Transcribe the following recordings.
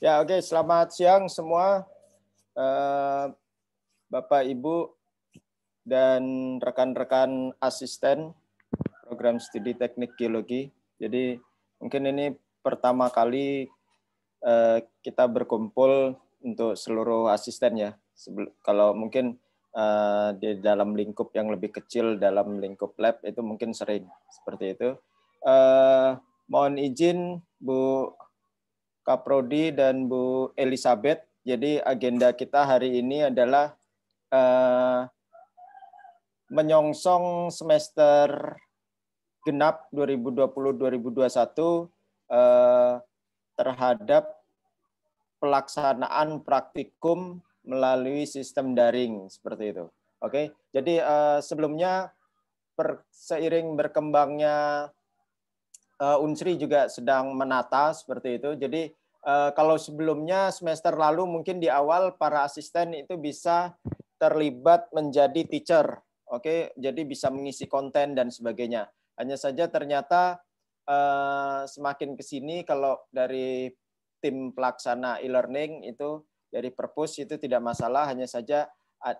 Ya, oke. Okay. Selamat siang semua, eh, Bapak, Ibu, dan rekan-rekan asisten program studi teknik geologi. Jadi mungkin ini pertama kali eh, kita berkumpul untuk seluruh asisten ya. Sebel kalau mungkin eh, di dalam lingkup yang lebih kecil dalam lingkup lab itu mungkin sering seperti itu. Uh, mohon izin Bu Pak Prodi dan Bu Elizabeth. Jadi agenda kita hari ini adalah uh, menyongsong semester genap 2020-2021 uh, eh, terhadap pelaksanaan praktikum melalui sistem daring seperti itu. Oke, jadi uh, sebelumnya per, seiring berkembangnya uh, Unsri juga sedang menata seperti itu. Jadi Eh, kalau sebelumnya semester lalu mungkin di awal para asisten itu bisa terlibat menjadi teacher, oke, okay? jadi bisa mengisi konten dan sebagainya. Hanya saja ternyata eh, semakin ke sini kalau dari tim pelaksana e-learning itu dari perpus itu tidak masalah, hanya saja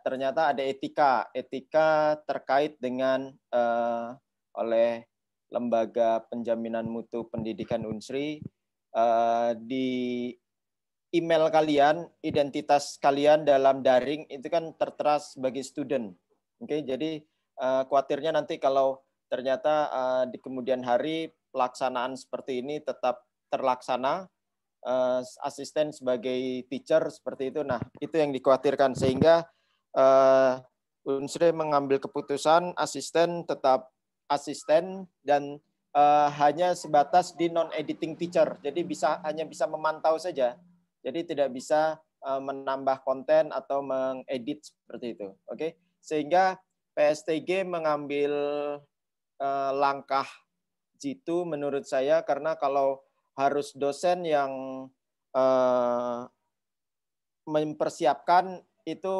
ternyata ada etika, etika terkait dengan uh, oleh lembaga penjaminan mutu pendidikan Unsri Eh, di email kalian, identitas kalian dalam daring itu kan tertera sebagai student. Oke, okay? jadi uh, khawatirnya nanti kalau ternyata uh, di kemudian hari pelaksanaan seperti ini tetap terlaksana uh, asisten sebagai teacher seperti itu. Nah, itu yang dikhawatirkan sehingga uh, unsur mengambil keputusan asisten tetap asisten dan uh, hanya sebatas di non editing feature, Jadi bisa hanya bisa memantau saja. Jadi tidak bisa uh, menambah konten atau mengedit seperti itu. Oke. Okay? Sehingga PSTG mengambil uh, langkah jitu menurut saya karena kalau harus dosen yang uh, mempersiapkan itu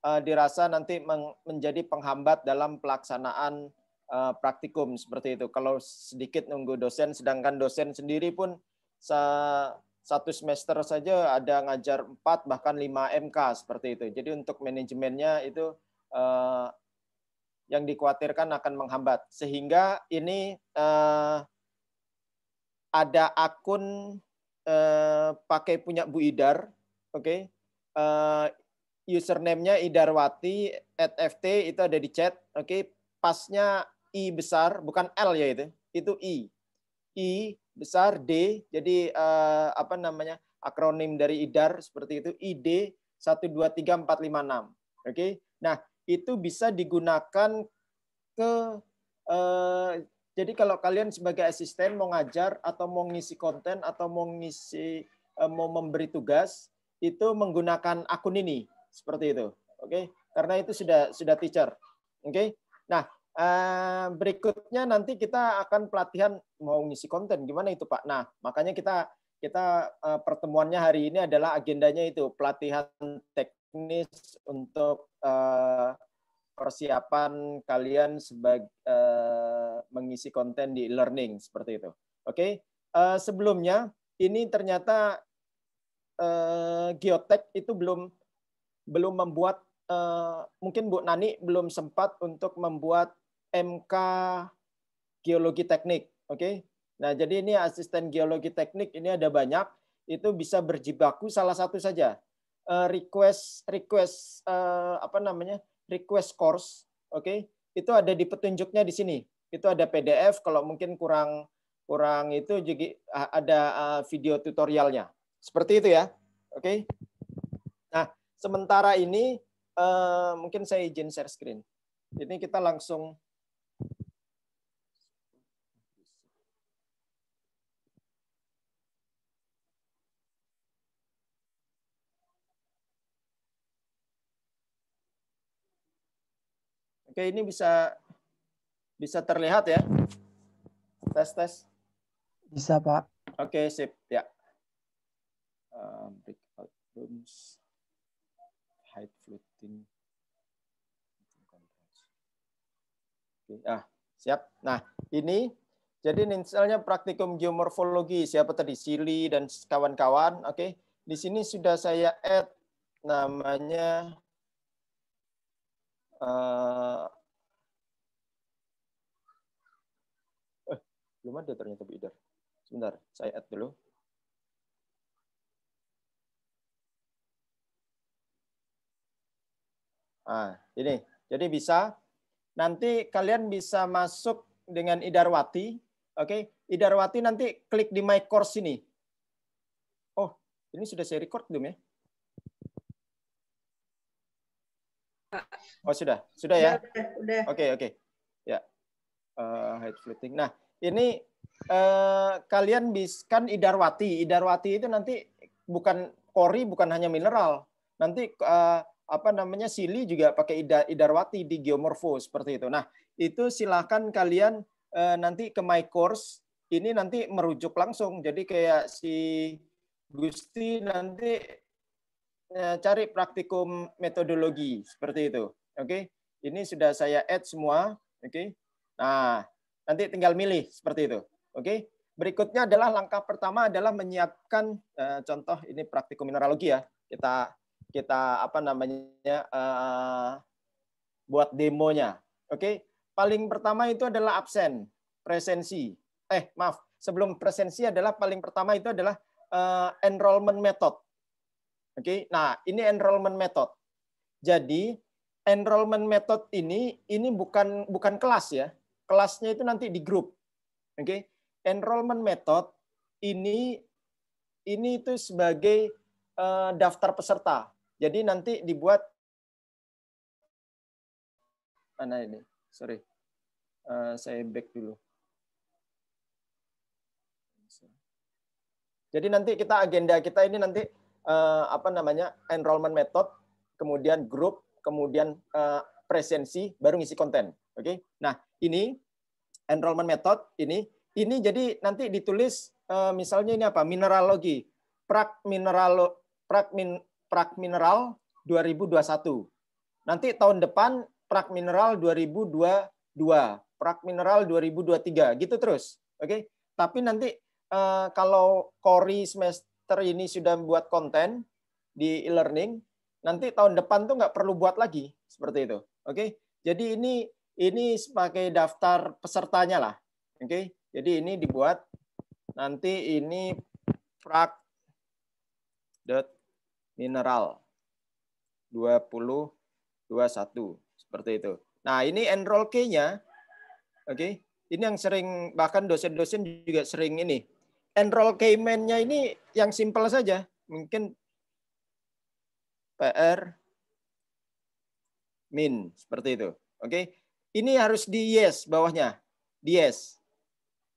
uh, dirasa nanti menjadi penghambat dalam pelaksanaan Eh, praktikum seperti itu. Kalau sedikit nunggu dosen, sedangkan dosen sendiri pun satu semester saja ada ngajar 4 bahkan 5 MK seperti itu. Jadi untuk manajemennya itu eh, yang dikhawatirkan akan menghambat. Sehingga ini eh, ada akun pakai punya Bu Idar, oke. Okay? nya Idarwati at FT itu ada di chat, oke. Okay? Pasnya I besar, bukan L ya itu, itu I. I besar D, jadi uh, apa namanya akronim dari IDAR seperti itu, ID 123456. Oke, okay? nah itu bisa digunakan ke uh, jadi kalau kalian sebagai asisten mau ngajar atau mau ngisi konten atau mau ngisi uh, mau memberi tugas itu menggunakan akun ini seperti itu, oke? Okay? Karena itu sudah sudah teacher, oke? Okay? Nah, Eh, berikutnya nanti kita akan pelatihan mau ngisi konten gimana itu Pak. Nah makanya kita kita eh, pertemuannya hari ini adalah agendanya itu pelatihan teknis untuk eh, persiapan kalian sebagai mengisi konten di learning seperti itu. Oke, sebelumnya ini ternyata Geotech itu belum belum membuat mungkin Bu Nani belum sempat untuk membuat MK Geologi Teknik. Oke. Okay? Nah, jadi ini asisten geologi teknik ini ada banyak, itu bisa berjibaku salah satu saja. Uh, request request uh, apa namanya? request course, oke? Okay? Itu ada di petunjuknya di sini. Itu ada PDF kalau mungkin kurang kurang itu juga ada uh, video tutorialnya. Seperti itu ya. Oke. Okay? Nah, sementara ini mungkin saya izin share screen. Ini kita langsung Oke, ini bisa bisa terlihat ya? Tes tes. Bisa, Pak. Oke, sip, ya. Um, ehm, breakout rooms hide floating. Oke, ah, siap. Nah, ini jadi misalnya praktikum geomorfologi siapa tadi Sili dan kawan-kawan, oke. Di sini sudah saya add namanya uh, eh, belum ada ternyata Bu Sebentar, saya add dulu. Ah, ini. Jadi bisa nanti kalian bisa masuk dengan Idarwati. Oke, okay? Idarwati nanti klik di my course ini. Oh, ini sudah saya record belum ya? Oh sudah, sudah ya. Sudah. Oke oke. Ya. Uh, head fleeting. Nah ini uh, kalian bis kan idarwati. Idarwati itu nanti bukan kori, bukan hanya mineral. Nanti uh, apa namanya sili juga pakai ida, idarwati di geomorfo seperti itu. Nah itu silahkan kalian uh, nanti ke my course ini nanti merujuk langsung. Jadi kayak si Gusti nanti Eh, cari praktikum metodologi seperti itu. Oke, okay? ini sudah saya add semua. Oke, okay? nah nanti tinggal milih seperti itu. Oke, okay? berikutnya adalah langkah pertama adalah menyiapkan uh, contoh ini praktikum mineralogi ya. Kita kita apa namanya uh, buat demonya. Oke, paling pertama itu adalah absen presensi. Eh maaf, sebelum presensi adalah paling pertama itu adalah uh, enrollment method. Oke. Okay? Nah, ini enrollment method. Jadi enrollment method ini ini bukan bukan kelas ya. Kelasnya itu nanti di grup. Oke. Okay? Enrollment method ini ini itu sebagai uh, daftar peserta. Jadi nanti dibuat mana ini? Sorry, uh, saya back dulu. Jadi nanti kita agenda kita ini nanti uh, apa namanya enrollment method, kemudian grup, kemudian uh, presensi, baru ngisi konten. Oke. Okay? Nah ini enrollment method ini ini jadi nanti ditulis uh, misalnya ini apa mineralogi prak mineral prak min prak mineral 2021. Nanti tahun depan prak mineral 2022, prak mineral 2023, gitu terus. Oke. Okay? Tapi nanti uh, kalau kori semester ter ini sudah membuat konten di e-learning, nanti tahun depan tuh nggak perlu buat lagi seperti itu. Oke, jadi ini ini sebagai daftar pesertanya lah. Oke, jadi ini dibuat nanti ini prak dot mineral 2021 seperti itu. Nah, ini enroll key-nya oke. Okay? Ini yang sering bahkan dosen-dosen juga sering ini enroll Cayman-nya ini yang simple saja. Mungkin PR min seperti itu. Oke. Okay? Ini harus di yes bawahnya. Di yes.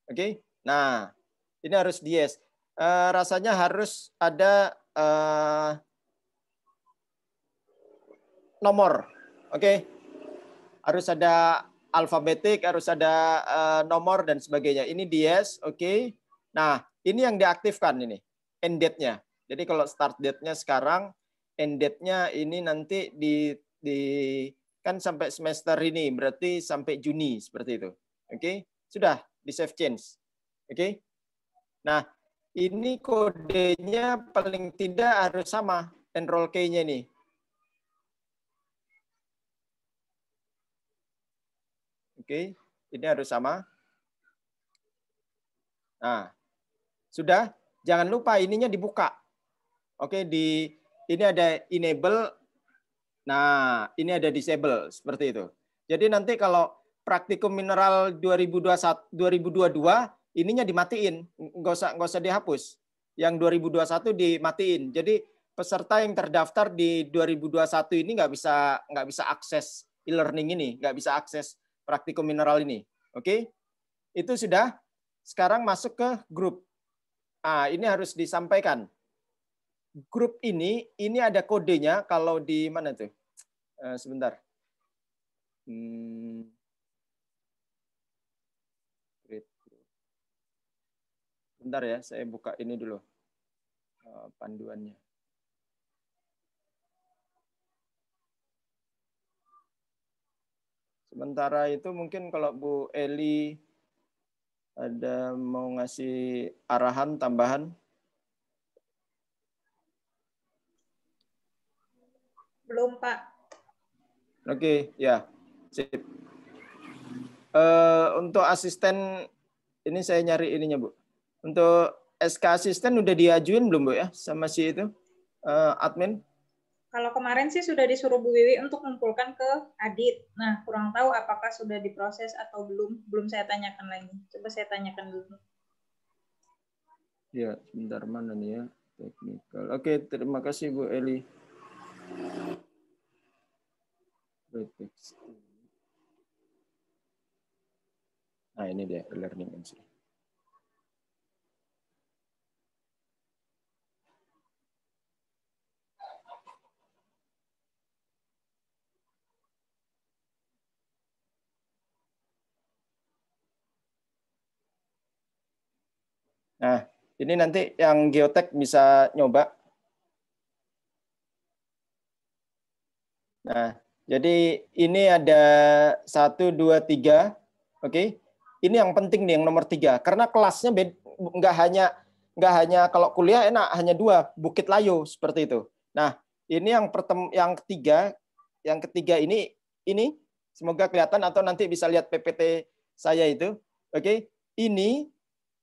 Oke. Okay? Nah, ini harus di yes. Uh, rasanya harus ada uh, nomor. Oke. Okay? Harus ada alfabetik, harus ada uh, nomor dan sebagainya. Ini di yes, oke. Okay? Nah, ini yang diaktifkan ini, end date-nya. Jadi kalau start date-nya sekarang, end date-nya ini nanti di, di kan sampai semester ini, berarti sampai Juni seperti itu. Oke, okay? sudah di save change. Oke. Okay? Nah, ini kodenya paling tidak harus sama enroll key-nya nih. Oke, okay, ini harus sama. Nah, sudah? Jangan lupa ininya dibuka. Oke, di ini ada enable. Nah, ini ada disable seperti itu. Jadi nanti kalau praktikum mineral 2021 2022 ininya dimatiin, nggak usah nggak usah dihapus. Yang 2021 dimatiin. Jadi peserta yang terdaftar di 2021 ini nggak bisa nggak bisa akses e-learning ini, nggak bisa akses praktikum mineral ini. Oke, itu sudah. Sekarang masuk ke grup. Ah, ini harus disampaikan. Grup ini, ini ada kodenya kalau di mana tuh? Eh, sebentar. Hmm. Bentar ya, saya buka ini dulu eh, panduannya. Sementara itu mungkin kalau Bu Eli ada mau ngasih arahan tambahan? Belum, Pak. Oke, okay, ya. Sip. Uh, untuk asisten ini saya nyari ininya, Bu. Untuk SK asisten udah diajuin belum, Bu ya, sama si itu uh, admin? Kalau kemarin sih sudah disuruh Bu Wiwi untuk mengumpulkan ke Adit. Nah, kurang tahu apakah sudah diproses atau belum. Belum saya tanyakan lagi. Coba saya tanyakan dulu. Ya, sebentar mana nih ya teknikal. Oke, terima kasih Bu Eli. Nah, ini dia learning and Nah, ini nanti yang geotek bisa nyoba. Nah, jadi ini ada satu, dua, tiga, oke? Ini yang penting nih yang nomor tiga, karena kelasnya nggak hanya nggak hanya kalau kuliah enak hanya dua Bukit Layu seperti itu. Nah, ini yang pertem yang ketiga, yang ketiga ini ini semoga kelihatan atau nanti bisa lihat PPT saya itu. Oke, ini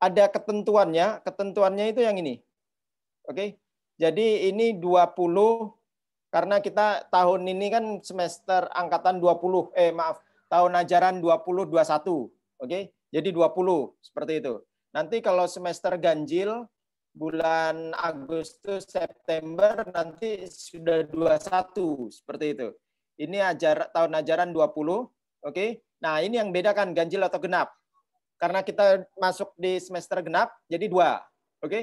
ada ketentuannya. Ketentuannya itu yang ini. Oke. Jadi ini 20 karena kita tahun ini kan semester angkatan 20 eh maaf, tahun ajaran 2021. Oke. Jadi 20 seperti itu. Nanti kalau semester ganjil bulan Agustus September nanti sudah 21 seperti itu. Ini ajar tahun ajaran 20, oke. Nah, ini yang bedakan ganjil atau genap. Karena kita masuk di semester genap, jadi dua. Oke? Okay?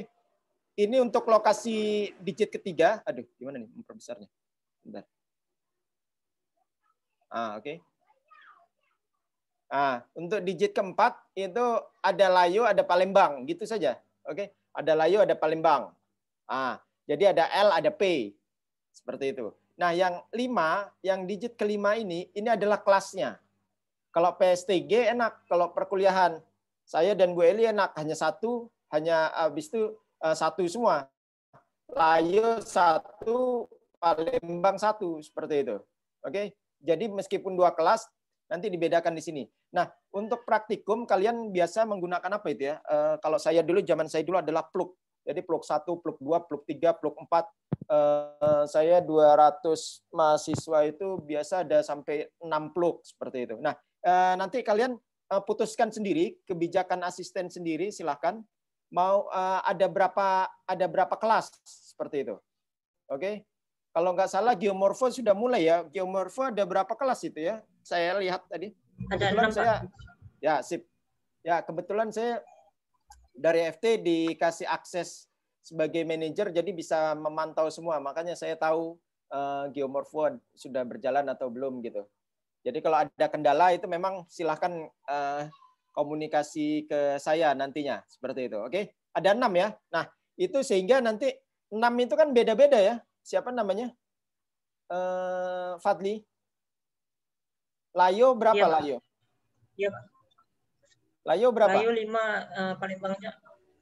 Ini untuk lokasi digit ketiga. Aduh, gimana nih memperbesarnya? Bentar. Ah, oke. Okay. Ah, untuk digit keempat itu ada Layu, ada Palembang, gitu saja. Oke, okay? ada Layu, ada Palembang. Ah, jadi ada L, ada P. Seperti itu. Nah, yang lima, yang digit kelima ini, ini adalah kelasnya. Kalau PSTG enak, kalau perkuliahan saya dan Bu Eli enak hanya satu, hanya habis itu eh, satu semua. layu satu, Palembang satu seperti itu. Oke. Jadi meskipun dua kelas nanti dibedakan di sini. Nah, untuk praktikum kalian biasa menggunakan apa itu ya? E, kalau saya dulu zaman saya dulu adalah pluk, Jadi pluk 1, pluk 2, pluk 3, pluk 4. E, saya 200 mahasiswa itu biasa ada sampai 6 pluk seperti itu. Nah, Eh, nanti kalian eh, putuskan sendiri kebijakan asisten sendiri silahkan mau eh, ada berapa ada berapa kelas seperti itu. Oke. Kalau nggak salah geomorfo sudah mulai ya. Geomorfo ada berapa kelas itu ya? Saya lihat tadi. Ada kebetulan saya ya sip. Ya, kebetulan saya dari FT dikasih akses sebagai manajer jadi bisa memantau semua. Makanya saya tahu geomorfo sudah berjalan atau belum gitu. Jadi kalau ada kendala itu memang silahkan uh, komunikasi ke saya nantinya seperti itu. Oke, ada enam ya. Nah itu sehingga nanti enam itu kan beda-beda ya. Siapa namanya? Uh, Fadli. Layo berapa ya, Layo? Iya Layo berapa? Layo lima uh, Palembangnya.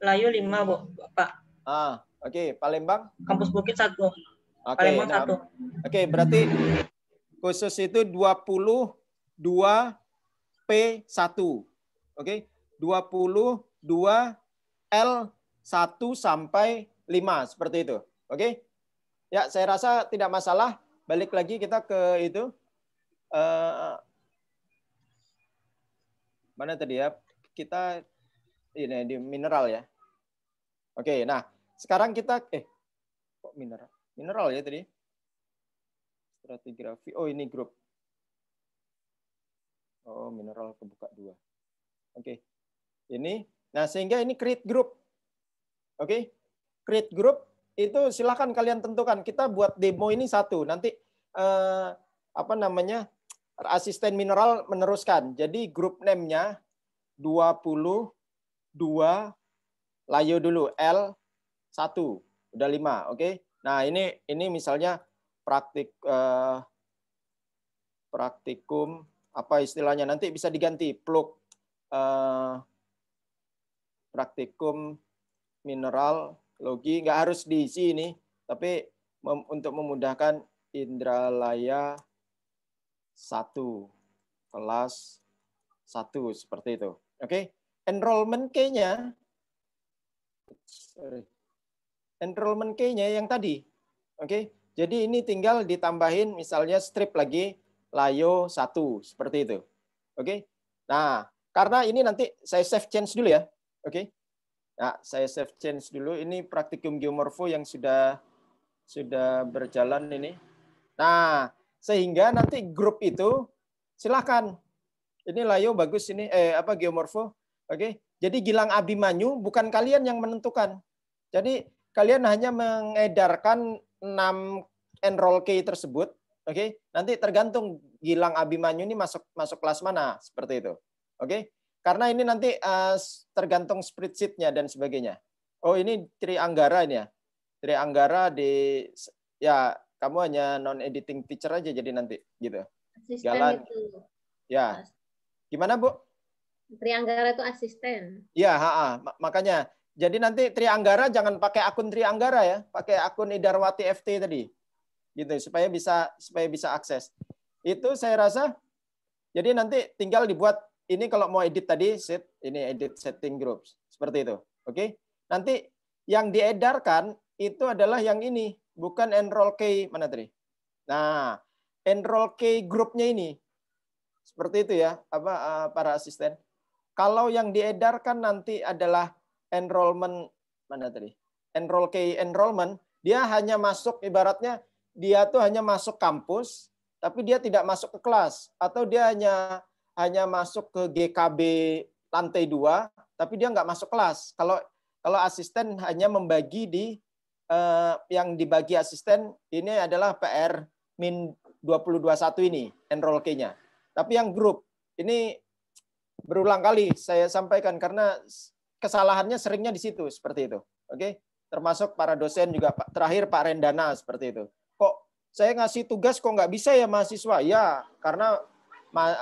Layo lima Bu, Pak. Ah oke okay. Palembang. Kampus Bukit satu. Okay, Palembang nah, satu. Oke okay, berarti khusus itu 22 P1. Oke, okay? 22 L1 sampai 5 seperti itu. Oke. Ya, saya rasa tidak masalah. Balik lagi kita ke itu. Uh, mana tadi ya? Kita ini di mineral ya. Oke, nah sekarang kita eh kok mineral? Mineral ya tadi stratigrafi. Oh, ini grup. Oh, mineral kebuka dua. Oke. Okay. Ini nah sehingga ini create group. Oke. Okay. Create group itu silahkan kalian tentukan. Kita buat demo ini satu. Nanti eh, apa namanya? asisten mineral meneruskan. Jadi grup name-nya 22 layo dulu L 1 udah 5, oke. Okay? Nah, ini ini misalnya praktik eh, praktikum apa istilahnya nanti bisa diganti pluk eh, praktikum mineral logi nggak harus diisi ini tapi mem untuk memudahkan indralaya satu kelas satu seperti itu oke okay? enrollment kayaknya sorry enrollment kayaknya yang tadi oke okay? Jadi ini tinggal ditambahin misalnya strip lagi layo 1 seperti itu. Oke. Okay? Nah, karena ini nanti saya save change dulu ya. Oke. Okay? Nah, saya save change dulu. Ini praktikum geomorfo yang sudah sudah berjalan ini. Nah, sehingga nanti grup itu silakan. Ini layo bagus ini eh apa geomorfo. Oke. Okay? Jadi Gilang Abimanyu bukan kalian yang menentukan. Jadi kalian hanya mengedarkan enam enroll key tersebut, oke, okay, nanti tergantung Gilang Abimanyu ini masuk masuk kelas mana seperti itu, oke? Okay? Karena ini nanti uh, tergantung spreadsheetnya dan sebagainya. Oh ini Tri Anggara ini ya, Tri Anggara di ya kamu hanya non editing teacher aja jadi nanti gitu. Asisten Jalan. itu. Ya. Gimana Bu? Tri Anggara itu asisten. Ya, ha -ha. makanya. Jadi nanti Tri Anggara jangan pakai akun Tri Anggara ya, pakai akun Idarwati FT tadi gitu supaya bisa supaya bisa akses. Itu saya rasa jadi nanti tinggal dibuat ini kalau mau edit tadi set ini edit setting groups seperti itu. Oke. Okay? Nanti yang diedarkan itu adalah yang ini, bukan enroll key mana tadi? Nah, enroll key grupnya ini. Seperti itu ya, apa eh, para asisten. Kalau yang diedarkan nanti adalah enrollment mana tadi? Enroll key enrollment, dia hanya masuk ibaratnya dia tuh hanya masuk kampus, tapi dia tidak masuk ke kelas atau dia hanya hanya masuk ke GKB lantai dua, tapi dia nggak masuk kelas. Kalau kalau asisten hanya membagi di eh, yang dibagi asisten ini adalah PR min 221 ini enroll K-nya. Tapi yang grup ini berulang kali saya sampaikan karena kesalahannya seringnya di situ seperti itu. Oke, termasuk para dosen juga terakhir Pak Rendana seperti itu saya ngasih tugas kok nggak bisa ya mahasiswa? Ya, karena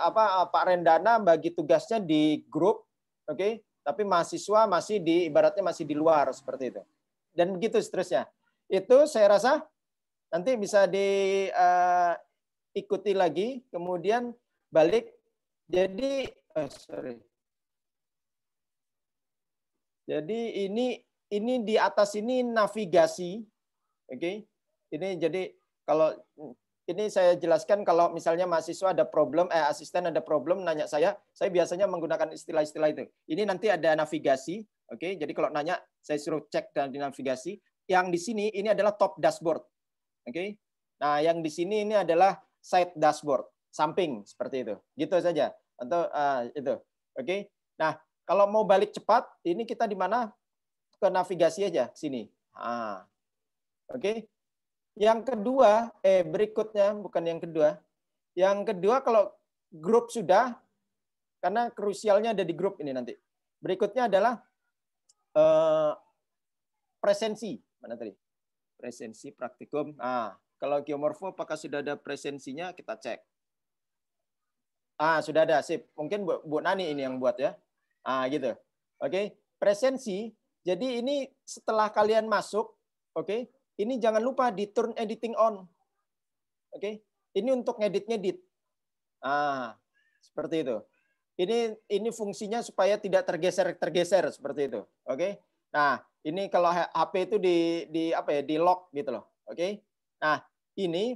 apa eh, Pak Rendana bagi tugasnya di grup, oke? Okay? Tapi mahasiswa masih di ibaratnya masih di luar seperti itu. Dan begitu seterusnya. Itu saya rasa nanti bisa diikuti eh, uh, lagi, kemudian balik. Jadi, oh, sorry. Jadi ini ini di atas ini navigasi, oke? Okay? Ini jadi kalau ini saya jelaskan kalau misalnya mahasiswa ada problem, eh, asisten ada problem nanya saya, saya biasanya menggunakan istilah-istilah itu. Ini nanti ada navigasi, oke? Okay? Jadi kalau nanya, saya suruh cek di navigasi. Yang di sini ini adalah top dashboard, oke? Okay? Nah, yang di sini ini adalah side dashboard, samping seperti itu. Gitu saja. Atau uh, itu, oke? Okay? Nah, kalau mau balik cepat, ini kita di mana? Ke navigasi aja, sini. Ah, oke? Okay? Yang kedua, eh berikutnya bukan yang kedua. Yang kedua kalau grup sudah karena krusialnya ada di grup ini nanti. Berikutnya adalah eh, presensi. Mana tadi? Presensi praktikum. Ah, kalau geomorfo apakah sudah ada presensinya? Kita cek. Ah, sudah ada. Sip. Mungkin Bu, Bu Nani ini yang buat ya. Ah, gitu. Oke. Okay. Presensi. Jadi ini setelah kalian masuk, oke, okay, ini jangan lupa di turn editing on. Oke, okay? ini untuk ngedit-ngedit. Ah, seperti itu. Ini ini fungsinya supaya tidak tergeser-tergeser seperti itu. Oke. Okay? Nah, ini kalau HP itu di di apa ya? di lock gitu loh. Oke. Okay? Nah, ini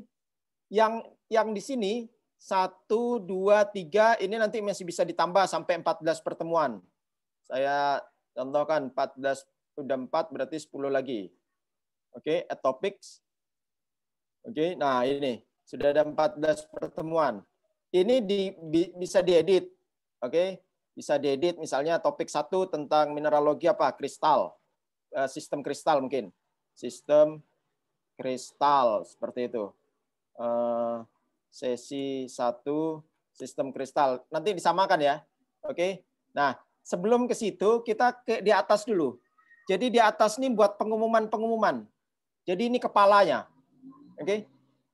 yang yang di sini satu dua tiga ini nanti masih bisa ditambah sampai 14 pertemuan. Saya contohkan 14 udah empat berarti 10 lagi. Oke, okay, topics. Oke, okay, nah ini sudah ada 14 pertemuan. Ini di, bi, bisa diedit. Oke, okay? bisa diedit misalnya topik satu tentang mineralogi apa? Kristal. Uh, sistem kristal mungkin. Sistem kristal seperti itu. Uh, sesi satu sistem kristal. Nanti disamakan ya. Oke. Okay? Nah, sebelum ke situ kita ke di atas dulu. Jadi di atas ini buat pengumuman-pengumuman. Jadi ini kepalanya. Oke. Okay?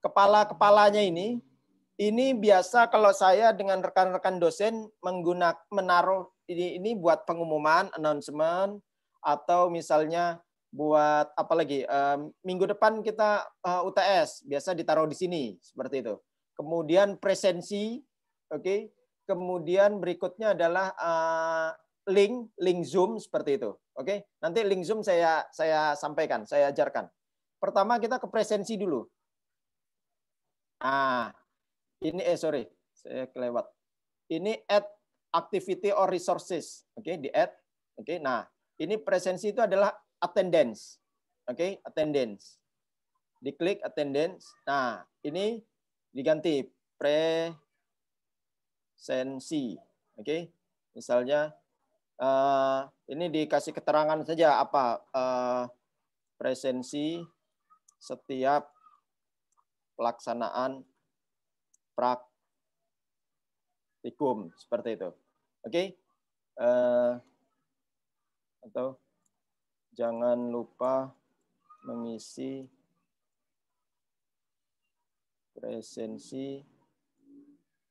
Kepala-kepalanya ini ini biasa kalau saya dengan rekan-rekan dosen menggunakan menaruh ini ini buat pengumuman announcement atau misalnya buat apalagi um, minggu depan kita uh, eh, UTS biasa ditaruh di sini seperti itu kemudian presensi oke okay? kemudian berikutnya adalah uh, link link zoom seperti itu oke okay? nanti link zoom saya saya sampaikan saya ajarkan pertama kita ke presensi dulu. Nah, ini eh sorry, saya kelewat. Ini add activity or resources. Oke, okay, di add. Oke, okay, nah ini presensi itu adalah attendance. Oke, okay, attendance. Diklik attendance. Nah, ini diganti presensi. Oke, okay. misalnya uh, ini dikasih keterangan saja apa uh, presensi setiap pelaksanaan praktikum seperti itu. Oke, okay? uh, eh, atau jangan lupa mengisi presensi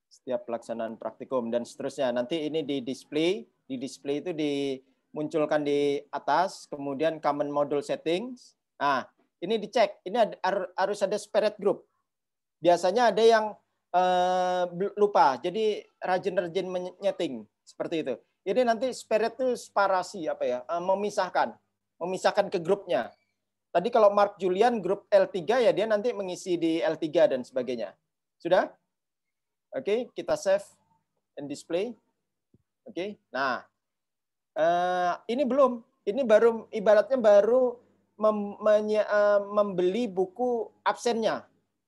setiap pelaksanaan praktikum dan seterusnya. Nanti ini di display, di display itu dimunculkan di atas, kemudian common module settings. Nah, ini dicek, ini harus ada spirit group. Biasanya ada yang uh, lupa, jadi rajin-rajin menyeting seperti itu. Jadi nanti spirit itu separasi apa ya, eh, memisahkan, memisahkan ke grupnya. Tadi kalau Mark Julian grup L3 ya dia nanti mengisi di L3 dan sebagainya. Sudah? Oke, okay, kita save and display. Oke. Okay. Nah, eh, ini belum. Ini baru ibaratnya baru mem, eh, membeli buku absennya.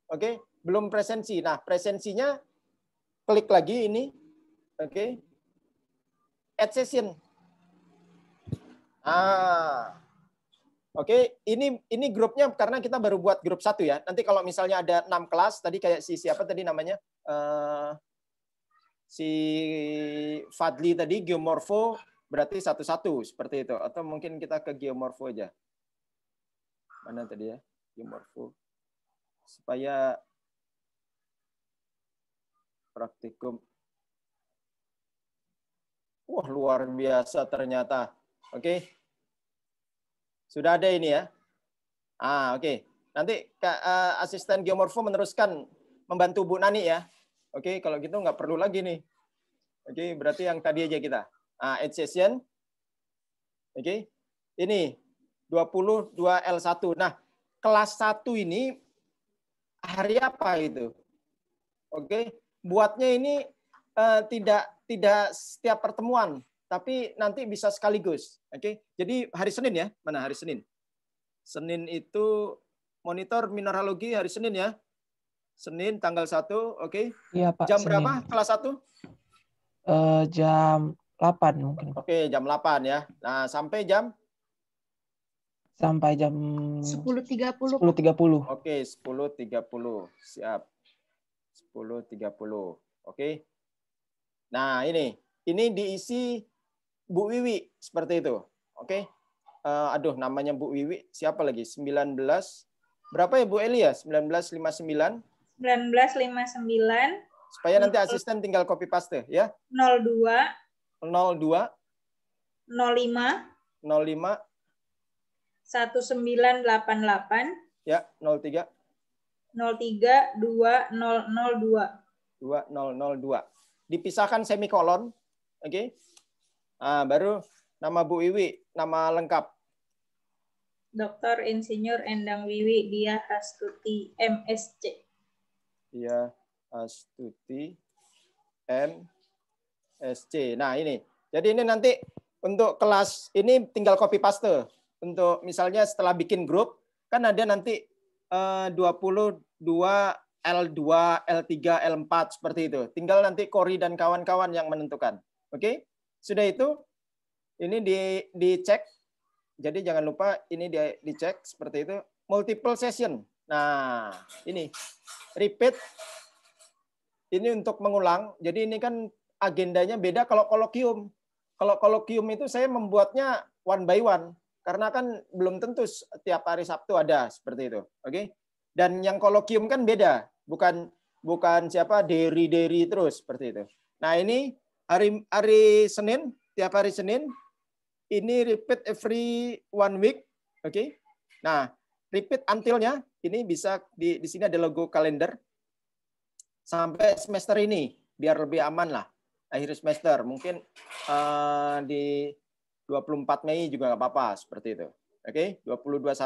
Oke, okay? belum presensi. Nah, presensinya klik lagi ini. Oke. Okay? Add session. Ah. Oke, okay, ini ini grupnya karena kita baru buat grup satu ya. Nanti kalau misalnya ada enam kelas, tadi kayak si siapa tadi namanya uh, si Fadli tadi geomorfo berarti satu-satu seperti itu. Atau mungkin kita ke geomorfo aja mana tadi ya yumorfu supaya praktikum wah luar biasa ternyata oke okay. sudah ada ini ya ah oke okay. nanti uh, asisten geomorfo meneruskan membantu Bu Nani ya oke okay, kalau gitu nggak perlu lagi nih oke okay, berarti yang tadi aja kita ah, session oke okay. ini 20 2L1. Nah, kelas 1 ini hari apa itu? Oke, okay. buatnya ini uh, tidak tidak setiap pertemuan, tapi nanti bisa sekaligus. Oke. Okay. Jadi hari Senin ya. Mana hari Senin? Senin itu monitor mineralogi hari Senin ya. Senin tanggal 1, oke. Okay. Iya, Pak. Jam Senin. berapa kelas 1? Uh, eh, jam 8 mungkin, Pak. Oke, jam 8 ya. Nah, sampai jam sampai jam 10.30. 10.30. Oke, 10.30. Siap. 10.30. Oke. Okay. Nah, ini ini diisi Bu Wiwi seperti itu. Oke. Okay. Uh, eh, aduh namanya Bu Wiwi siapa lagi? 19 berapa ya Bu Elia? 1959. 1959. Supaya nanti asisten tinggal copy paste ya. 02 02 05 05 1988 ya 03 03 2002 2002 dipisahkan semikolon oke okay? nah, baru nama Bu Wiwi nama lengkap Dr. Insinyur Endang Wiwi Dia Astuti MSC. ya Astuti MSC. Nah, ini. Jadi ini nanti untuk kelas ini tinggal copy paste untuk misalnya setelah bikin grup kan ada nanti uh, 22 L2, L3, L4 seperti itu. Tinggal nanti Kori dan kawan-kawan yang menentukan. Oke? Okay? Sudah itu ini di dicek. Jadi jangan lupa ini di, dicek seperti itu multiple session. Nah, ini repeat ini untuk mengulang. Jadi ini kan agendanya beda kalau kolokium. Kalau kolokium itu saya membuatnya one by one. Karena kan belum tentu setiap hari Sabtu ada seperti itu. Oke. Okay? Dan yang kolokium kan beda, bukan bukan siapa deri-deri terus seperti itu. Nah, ini hari hari Senin, tiap hari Senin ini repeat every one week, oke? Okay? Nah, repeat until-nya ini bisa di di sini ada logo kalender sampai semester ini biar lebih aman lah akhir semester mungkin uh, di 24 Mei juga nggak apa-apa seperti itu. Oke, okay?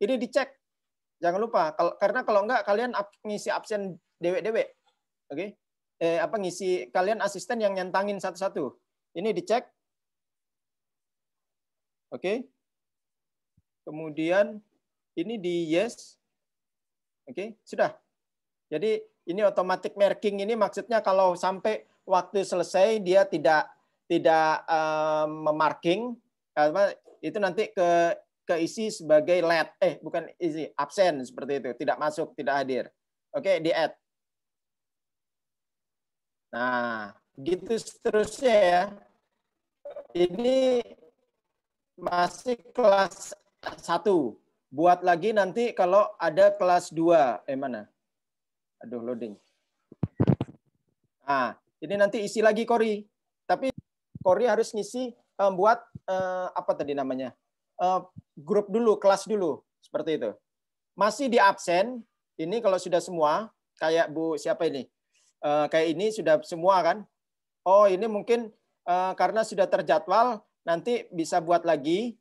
2021 ini dicek. Jangan lupa karena kalau enggak kalian ngisi absen dewek-dewek. Oke. Okay? Eh apa ngisi kalian asisten yang nyantangin satu-satu. Ini dicek. Oke. Okay? Kemudian ini di yes. Oke, okay? sudah. Jadi ini otomatis marking ini maksudnya kalau sampai waktu selesai dia tidak tidak um, memarking apa itu nanti ke keisi sebagai let eh bukan isi absen seperti itu tidak masuk tidak hadir oke okay, di add nah gitu seterusnya ya ini masih kelas satu buat lagi nanti kalau ada kelas dua eh mana aduh loading nah ini nanti isi lagi Kori Polri harus ngisi eh, buat uh, apa tadi namanya uh, grup dulu, kelas dulu seperti itu. Masih di absen ini kalau sudah semua kayak Bu siapa ini uh, kayak ini sudah semua kan? Oh ini mungkin uh, karena sudah terjadwal nanti bisa buat lagi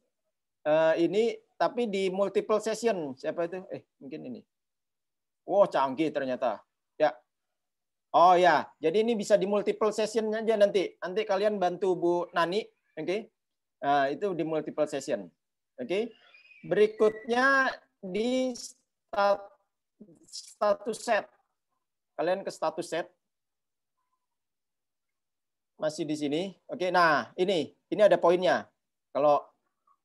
uh, ini tapi di multiple session siapa itu? Eh mungkin ini. Wow canggih ternyata Oh ya, jadi ini bisa di multiple session aja nanti. Nanti kalian bantu Bu Nani, oke? Okay? Nah, itu di multiple session, oke? Okay? Berikutnya di stat, status set. Kalian ke status set. Masih di sini, oke? Okay, nah ini, ini ada poinnya. Kalau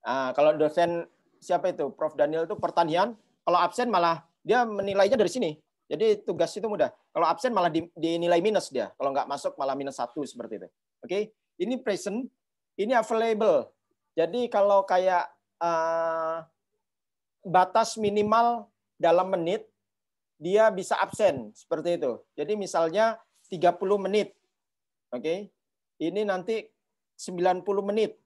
uh, kalau dosen siapa itu, Prof Daniel itu pertanian. Kalau absen malah dia menilainya dari sini, jadi tugas itu mudah. Kalau absen malah dinilai minus dia. Kalau nggak masuk malah minus satu seperti itu. Oke, ini present, ini available. Jadi kalau kayak uh, batas minimal dalam menit, dia bisa absen seperti itu. Jadi misalnya 30 menit. Oke. Ini nanti 90 menit.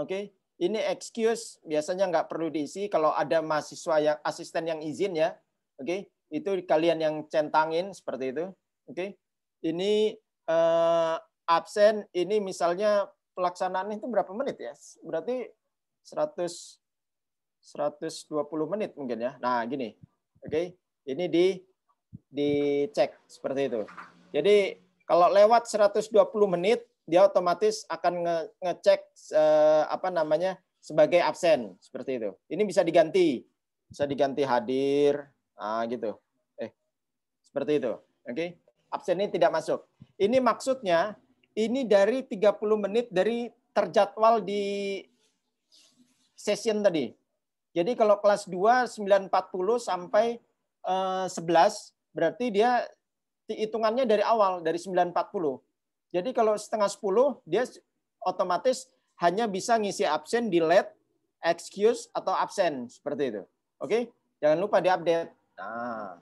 Oke. Ini excuse biasanya nggak perlu diisi kalau ada mahasiswa yang asisten yang izin ya. Oke. Okay? itu kalian yang centangin seperti itu. Oke. Okay? Ini uh, absen ini misalnya pelaksanaan itu berapa menit ya? Berarti 100 120 menit mungkin ya. Nah, gini. Oke. Okay? Ini di dicek seperti itu. Jadi kalau lewat 120 menit dia otomatis akan nge ngecek uh, apa namanya sebagai absen seperti itu. Ini bisa diganti, bisa diganti hadir, ah gitu. Eh, seperti itu. Oke, okay? absen ini tidak masuk. Ini maksudnya ini dari 30 menit dari terjadwal di session tadi. Jadi kalau kelas 2 9.40 sampai eh, 11 berarti dia hitungannya dari awal dari 9.40. Jadi kalau setengah 10 dia otomatis hanya bisa ngisi absen, di late, excuse atau absen seperti itu. Oke, jangan lupa diupdate. Nah,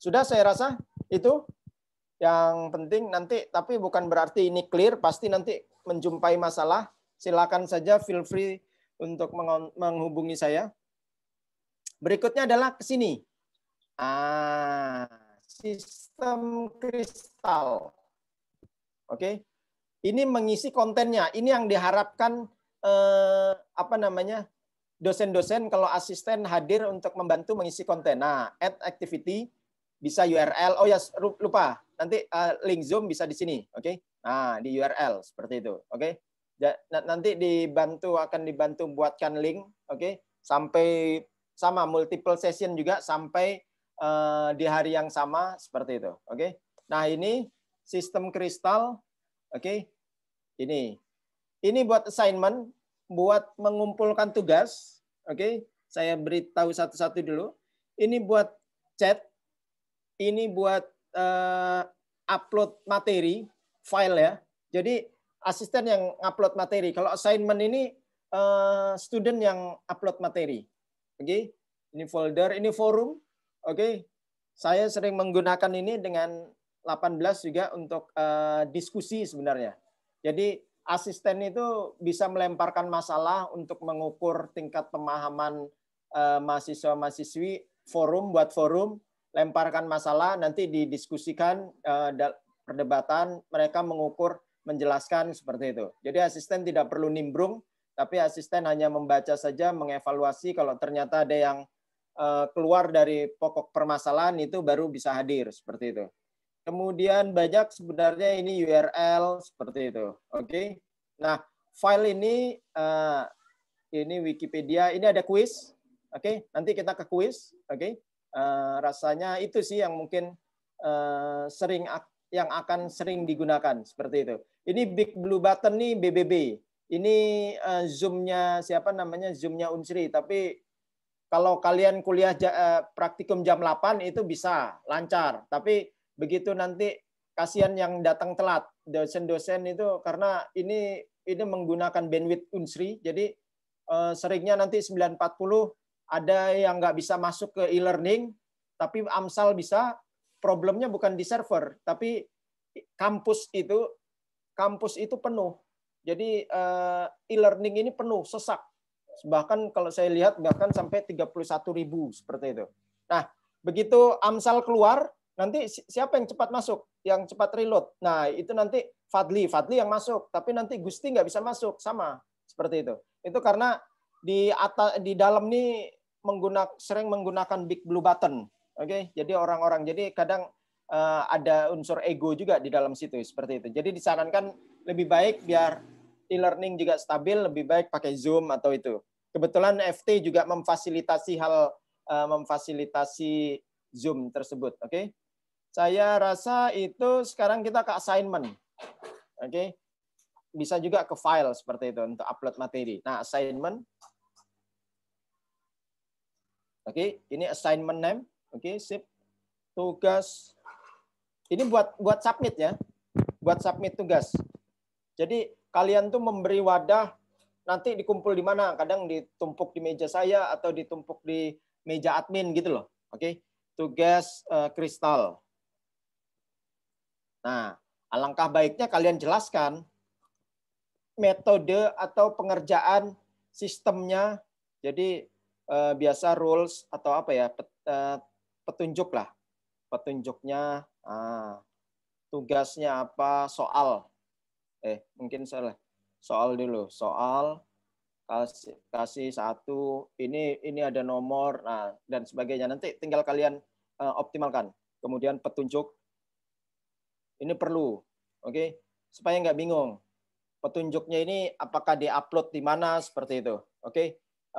sudah saya rasa itu yang penting nanti tapi bukan berarti ini clear pasti nanti menjumpai masalah silakan saja feel free untuk menghubungi saya berikutnya adalah ke sini ah sistem kristal oke okay. ini mengisi kontennya ini yang diharapkan eh, apa namanya dosen-dosen kalau asisten hadir untuk membantu mengisi konten. Nah, add activity bisa URL. Oh ya, lupa. Nanti eh, link Zoom bisa di sini, oke? Okay? Nah, di URL seperti itu, oke? Okay? Nanti dibantu akan dibantu buatkan link, oke? Okay? Sampai sama multiple session juga sampai uh, di hari yang sama seperti itu, oke? Okay? Nah, ini sistem kristal, oke? Okay? Ini. Ini buat assignment, buat mengumpulkan tugas, oke, okay? saya beritahu satu-satu dulu. Ini buat chat, ini buat uh, upload materi, file ya. Jadi asisten yang upload materi. Kalau assignment ini uh, student yang upload materi. Oke, okay? ini folder, ini forum. Oke, okay? saya sering menggunakan ini dengan 18 juga untuk uh, diskusi sebenarnya. Jadi asisten itu bisa melemparkan masalah untuk mengukur tingkat pemahaman eh, mahasiswa-mahasiswi forum buat forum lemparkan masalah nanti didiskusikan eh, perdebatan mereka mengukur menjelaskan seperti itu jadi asisten tidak perlu nimbrung tapi asisten hanya membaca saja mengevaluasi kalau ternyata ada yang eh, keluar dari pokok permasalahan itu baru bisa hadir seperti itu Kemudian banyak sebenarnya ini URL seperti itu. Oke. Okay? Nah, file ini uh, ini Wikipedia, ini ada kuis. Oke, okay? nanti kita ke kuis. Oke. Okay? Uh, eh, rasanya itu sih yang mungkin uh, sering yang akan sering digunakan seperti itu. Ini Big Blue Button nih BBB. Ini uh, zoomnya siapa namanya zoomnya Unsri. Tapi kalau kalian kuliah ja, uh, praktikum jam 8 itu bisa lancar. Tapi begitu nanti kasihan yang datang telat dosen-dosen itu karena ini ini menggunakan bandwidth unsri jadi eh, seringnya nanti 940 ada yang nggak bisa masuk ke e-learning tapi Amsal bisa problemnya bukan di server tapi kampus itu kampus itu penuh jadi eh, e-learning ini penuh sesak bahkan kalau saya lihat bahkan sampai 31.000 seperti itu nah begitu Amsal keluar nanti siapa yang cepat masuk, yang cepat reload. Nah, itu nanti Fadli, Fadli yang masuk, tapi nanti Gusti nggak bisa masuk, sama seperti itu. Itu karena di atas di dalam nih menggunakan sering menggunakan big blue button. Oke, okay? jadi orang-orang jadi kadang uh, ada unsur ego juga di dalam situ seperti itu. Jadi disarankan lebih baik biar e-learning juga stabil lebih baik pakai Zoom atau itu. Kebetulan FT juga memfasilitasi hal uh, memfasilitasi Zoom tersebut, oke? Okay? Saya rasa itu sekarang kita ke assignment. Oke. Okay? Bisa juga ke file seperti itu untuk upload materi. Nah, assignment. Oke, okay, ini assignment name. Oke, okay, sip. Tugas. Ini buat buat submit ya. Buat submit tugas. Jadi kalian tuh memberi wadah nanti dikumpul di mana? Kadang ditumpuk di meja saya atau ditumpuk di meja admin gitu loh. Oke. Okay? Tugas uh, kristal. Nah, alangkah baiknya kalian jelaskan metode atau pengerjaan sistemnya. Jadi eh, biasa rules atau apa ya pet, eh, petunjuk lah, petunjuknya, ah, tugasnya apa, soal. Eh mungkin salah, soal dulu, soal kasih kasih satu ini ini ada nomor nah dan sebagainya nanti tinggal kalian uh, optimalkan kemudian petunjuk ini perlu, oke? Okay? Supaya nggak bingung. Petunjuknya ini apakah di upload di mana seperti itu, oke? Okay?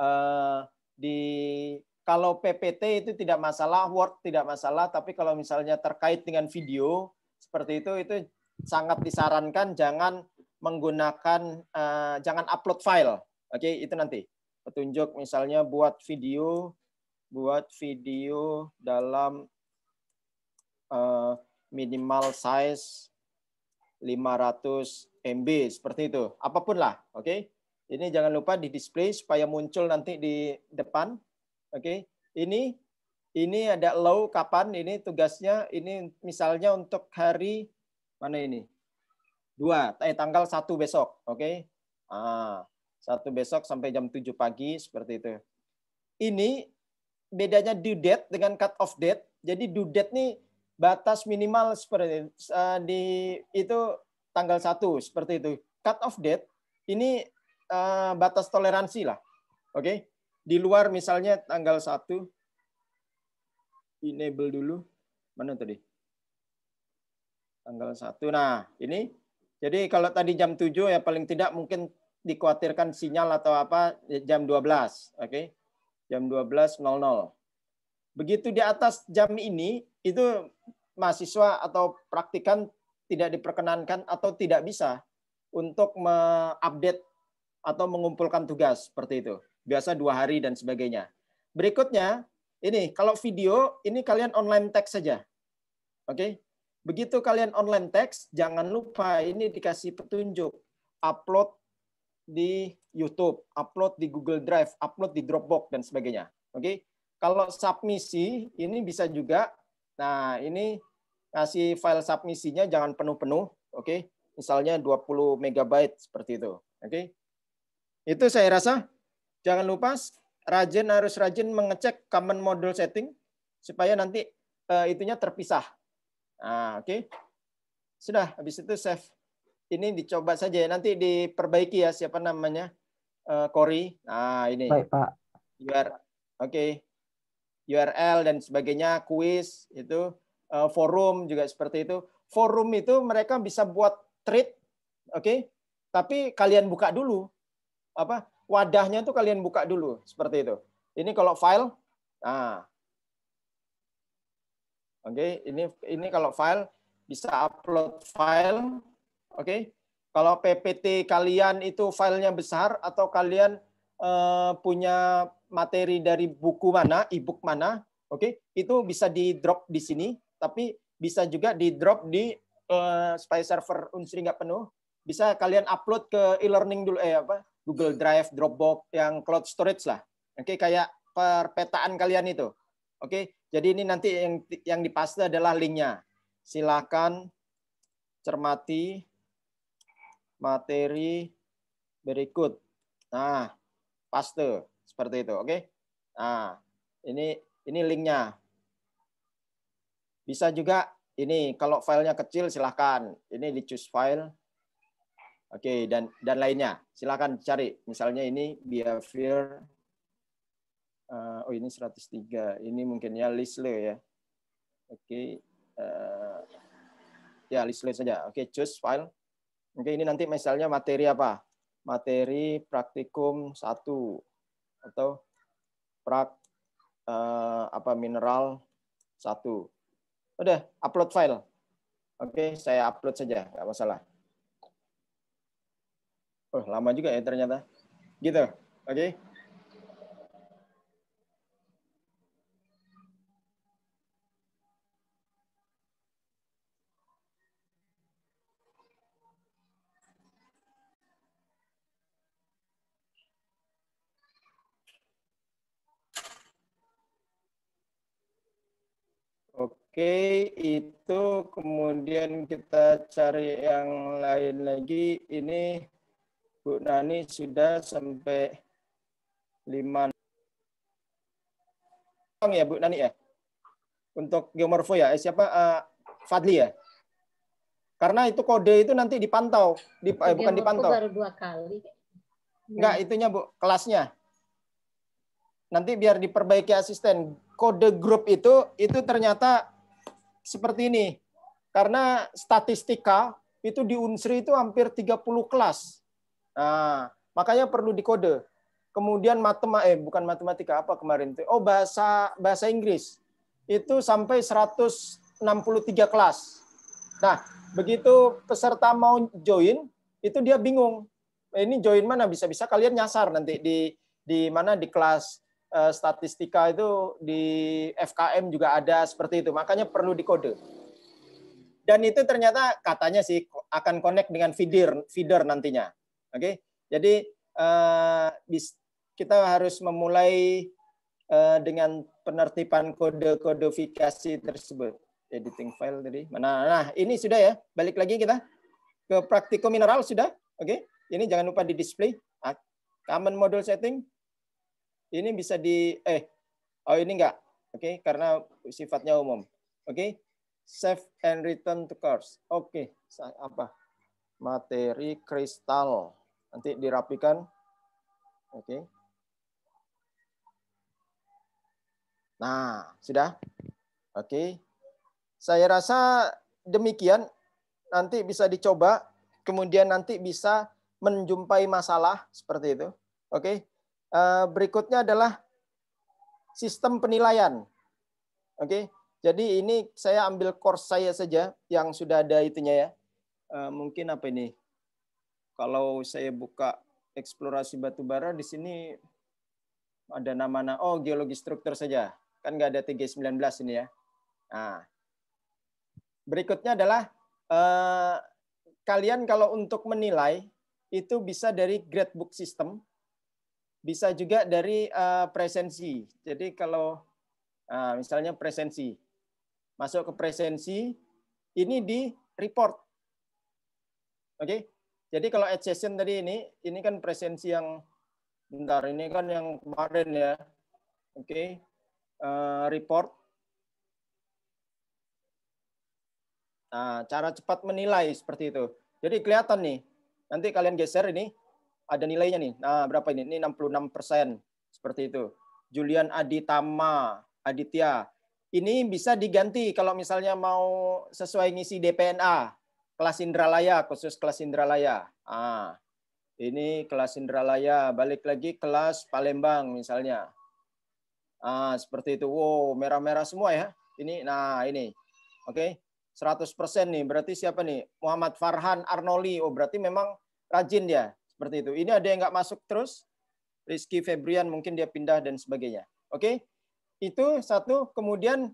Uh, eh, di kalau PPT itu tidak masalah, Word tidak masalah, tapi kalau misalnya terkait dengan video seperti itu, itu sangat disarankan jangan menggunakan, uh, jangan upload file. Oke, okay, itu nanti petunjuk misalnya buat video, buat video dalam uh, minimal size 500 MB seperti itu. Apapun lah, oke. Okay? Ini jangan lupa di display supaya muncul nanti di depan. Oke. Okay? Ini ini ada low kapan ini tugasnya ini misalnya untuk hari mana ini? Dua, eh tanggal satu besok, oke. Okay? Ah, satu besok sampai jam 7 pagi seperti itu. Ini bedanya due date dengan cut off date. Jadi due date nih batas minimal seperti uh, di itu tanggal 1 seperti itu. Cut off date ini uh, batas toleransi lah. Oke. Okay? Di luar misalnya tanggal 1 enable dulu. Mana tadi? Tanggal 1. Nah, ini jadi kalau tadi jam 7 ya paling tidak mungkin dikhawatirkan sinyal atau apa ya jam 12, oke. Okay? Jam 12.00. Begitu di atas jam ini itu mahasiswa atau praktikan tidak diperkenankan atau tidak bisa untuk mengupdate atau mengumpulkan tugas seperti itu. Biasa dua hari dan sebagainya. Berikutnya, ini kalau video, ini kalian online text saja. Oke, okay? begitu kalian online text, jangan lupa ini dikasih petunjuk upload di YouTube, upload di Google Drive, upload di Dropbox dan sebagainya. Oke, okay? kalau submisi ini bisa juga Nah, ini kasih file submisinya jangan penuh-penuh, oke? okay? Misalnya 20 MB seperti itu, oke? Okay? Itu saya rasa jangan lupa rajin harus rajin mengecek common module setting supaya nanti uh, itunya terpisah. Nah, oke. Okay? Sudah, habis itu save. Ini dicoba saja ya, nanti diperbaiki ya siapa namanya? Uh, eh, Kori. Nah, ini. Baik, Pak. Biar oke. Okay. URL dan sebagainya, kuis itu, eh, forum juga seperti itu. Forum itu mereka bisa buat thread, oke? Okay? Tapi kalian buka dulu apa wadahnya itu kalian buka dulu seperti itu. Ini kalau file, nah, oke, okay, ini ini kalau file bisa upload file, oke. Okay? Kalau PPT kalian itu filenya besar atau kalian eh, punya materi dari buku mana, e mana, oke, okay, itu bisa di drop di sini, tapi bisa juga di drop di uh, eh, supaya server unsri nggak penuh, bisa kalian upload ke e-learning dulu, eh apa, Google Drive, Dropbox, yang cloud storage lah, oke, okay, kayak perpetaan kalian itu, oke, okay, jadi ini nanti yang yang dipaste adalah linknya, silakan cermati materi berikut. Nah, paste. Seperti itu, oke? Okay? Nah, ini ini linknya. Bisa juga ini kalau filenya kecil silahkan. Ini di choose file. Oke, okay, dan dan lainnya. Silahkan cari. Misalnya ini behavior uh, eh, oh ini 103. Ini mungkinnya listle ya. Oke. Okay. Uh, eh, ya, listle saja. Oke, okay, choose file. Oke, okay, ini nanti misalnya materi apa? Materi praktikum satu atau prak uh, apa mineral satu. Udah, upload file. Oke, saya upload saja, nggak masalah. Oh, lama juga ya ternyata. Gitu, oke. Okay. okay, itu kemudian kita cari yang lain lagi. Ini Bu Nani sudah sampai lima. 5. Ya Bu Nani ya? Untuk geomorfo ya? Eh, siapa? Uh, Fadli ya? Karena itu kode itu nanti dipantau. Di, eh, bukan dipantau. baru dua kali. Enggak, itunya Bu. Kelasnya nanti biar diperbaiki asisten kode grup itu itu ternyata seperti ini. Karena statistika itu di Unsri itu hampir 30 kelas. Nah, makanya perlu dikode. Kemudian matema eh bukan matematika apa kemarin itu? Oh, bahasa bahasa Inggris. Itu sampai 163 kelas. Nah, begitu peserta mau join itu dia bingung. Eh, ini join mana bisa-bisa kalian nyasar nanti di di mana di kelas Eh, statistika itu di FKM juga ada seperti itu. Makanya perlu dikode. Dan itu ternyata katanya sih akan connect dengan feeder feeder nantinya. Oke. Okay? Jadi eh, kita harus memulai eh, dengan penertiban kode kodifikasi tersebut. Editing file tadi. mana nah, ini sudah ya. Balik lagi kita ke praktikum mineral sudah. Oke. Okay? Ini jangan lupa di display. Ah, common model setting ini bisa di eh oh ini enggak. Oke, okay? karena sifatnya umum. Oke. Okay? Save and return to course. Oke, okay. apa? Materi kristal. Nanti dirapikan. Oke. Okay. Nah, sudah? Oke. Okay. Saya rasa demikian nanti bisa dicoba, kemudian nanti bisa menjumpai masalah seperti itu. Oke. Okay. Eh, berikutnya adalah sistem penilaian. Oke. Okay? Jadi ini saya ambil course saya saja yang sudah ada itunya ya. Eh, mungkin apa ini? Kalau saya buka eksplorasi batubara di sini ada nama-nama oh geologi struktur saja. Kan nggak ada TG19 ini ya. Nah. Berikutnya adalah eh, kalian kalau untuk menilai itu bisa dari gradebook system bisa juga dari uh, presensi. Jadi kalau uh, misalnya presensi, masuk ke presensi, ini di report. Oke, okay? jadi kalau adjacent tadi ini, ini kan presensi yang, bentar, ini kan yang kemarin ya. Oke, okay? uh, eh, report. Nah, cara cepat menilai seperti itu. Jadi kelihatan nih, nanti kalian geser ini, ada nilainya nih. Nah, berapa ini? Ini 66% seperti itu. Julian Aditama Aditya. Ini bisa diganti kalau misalnya mau sesuai ngisi DPNA. Kelas Indralaya, khusus kelas Indralaya. Ah, ini kelas Indralaya, balik lagi kelas Palembang misalnya. Ah, seperti itu. Wow, merah-merah semua ya. Ini, nah ini. Oke, okay. 100% nih. Berarti siapa nih? Muhammad Farhan Arnoli. Oh, berarti memang rajin dia. Seperti itu. Ini ada yang nggak masuk terus. Rizky Febrian mungkin dia pindah dan sebagainya. Oke, itu satu. Kemudian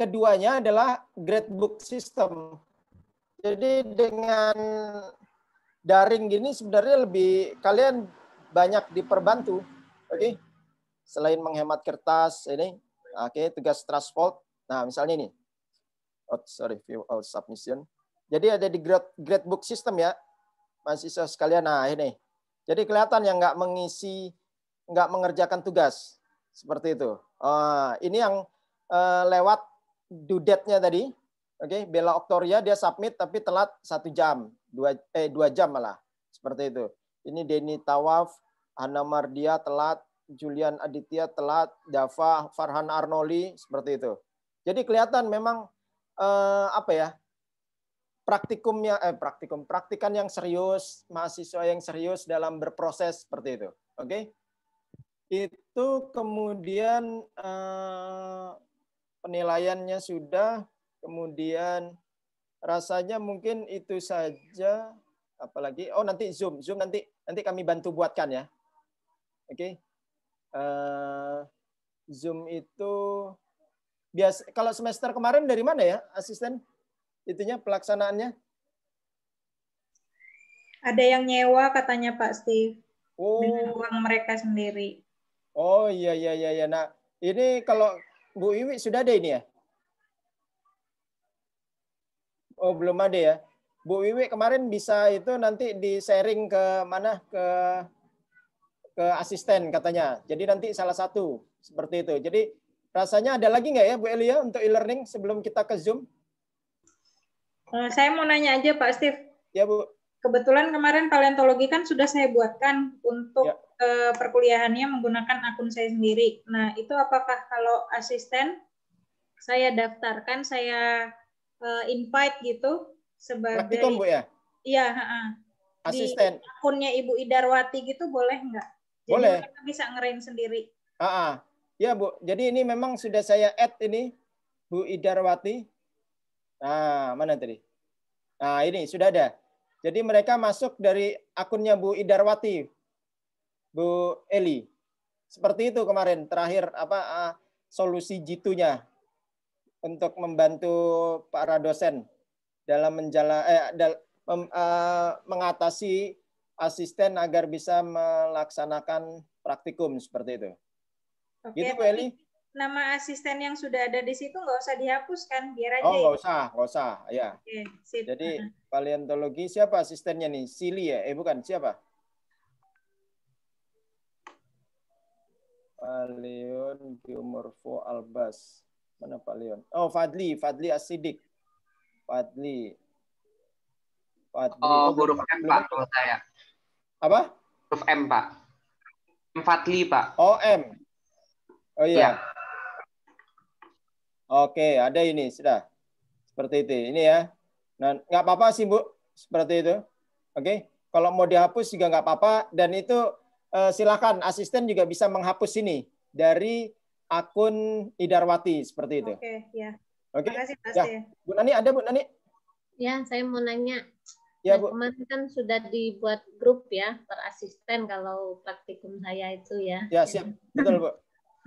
keduanya adalah gradebook system. Jadi dengan daring gini sebenarnya lebih kalian banyak diperbantu. Oke, selain menghemat kertas ini, oke tugas transport. Nah misalnya ini, oh sorry view all submission. Jadi ada di grade, gradebook system ya mahasiswa sekalian. Nah, ini. Jadi kelihatan yang nggak mengisi, nggak mengerjakan tugas. Seperti itu. Uh, ini yang uh, lewat dudetnya tadi. Oke, okay? Bella Oktoria dia submit tapi telat satu jam, dua eh dua jam malah seperti itu. Ini Denny Tawaf, Hana Mardia telat, Julian Aditya telat, Dava, Farhan Arnoli seperti itu. Jadi kelihatan memang eh, apa ya praktikumnya eh praktikum praktikan yang serius, mahasiswa yang serius dalam berproses seperti itu. Oke. Okay? Itu kemudian eh, penilaiannya sudah kemudian rasanya mungkin itu saja apalagi oh nanti zoom zoom nanti nanti kami bantu buatkan ya oke okay. eh, zoom itu bias kalau semester kemarin dari mana ya asisten itunya pelaksanaannya? Ada yang nyewa katanya Pak Steve. Oh. Dengan uang mereka sendiri. Oh iya iya iya iya. Nah, ini kalau Bu Iwi sudah ada ini ya? Oh, belum ada ya. Bu Wiwi kemarin bisa itu nanti di sharing ke mana ke ke asisten katanya. Jadi nanti salah satu seperti itu. Jadi rasanya ada lagi nggak ya Bu Elia untuk e-learning sebelum kita ke Zoom? Eh, saya mau nanya aja Pak Steve. Ya Bu. Kebetulan kemarin paleontologi kan sudah saya buatkan untuk ya. Eh, perkuliahannya menggunakan akun saya sendiri. Nah itu apakah kalau asisten saya daftarkan, saya eh, invite gitu sebagai. Praktikum Bu ya? Iya. Asisten. Di akunnya Ibu Idarwati gitu boleh nggak? Jadi boleh. Bisa ngeren sendiri. Ah, ya Bu. Jadi ini memang sudah saya add ini Bu Idarwati Nah, mana tadi? Nah, ini sudah ada. Jadi mereka masuk dari akunnya Bu Idarwati, Bu Eli. Seperti itu kemarin terakhir apa ah, solusi jitunya untuk membantu para dosen dalam menjala eh, dal, mem, uh, mengatasi asisten agar bisa melaksanakan praktikum seperti itu. Oke, gitu Bu Eli nama asisten yang sudah ada di situ nggak usah dihapus kan biar aja oh ya. nggak usah nggak usah ya Oke, sip. jadi paleontologi siapa asistennya nih Sili ya eh bukan siapa Paleon Geomorfo Albas mana Paleon oh Fadli Fadli Asidik Fadli Fadli oh, oh M pak kalau saya apa huruf M pak M Fadli pak oh M Oh iya. Ya. Oke, ada ini sudah. Seperti itu. Ini ya. Nah, nggak apa-apa sih, Bu. Seperti itu. Oke. Kalau mau dihapus juga nggak apa-apa dan itu eh, silakan asisten juga bisa menghapus ini dari akun Idarwati seperti itu. Oke, ya. Oke. Terima kasih, Ya. Bu Nani ada Bu Nani? Ya, saya mau nanya. Ya, Bu. Nah, kan sudah dibuat grup ya per asisten kalau praktikum saya itu ya. Ya, siap. Betul, Bu.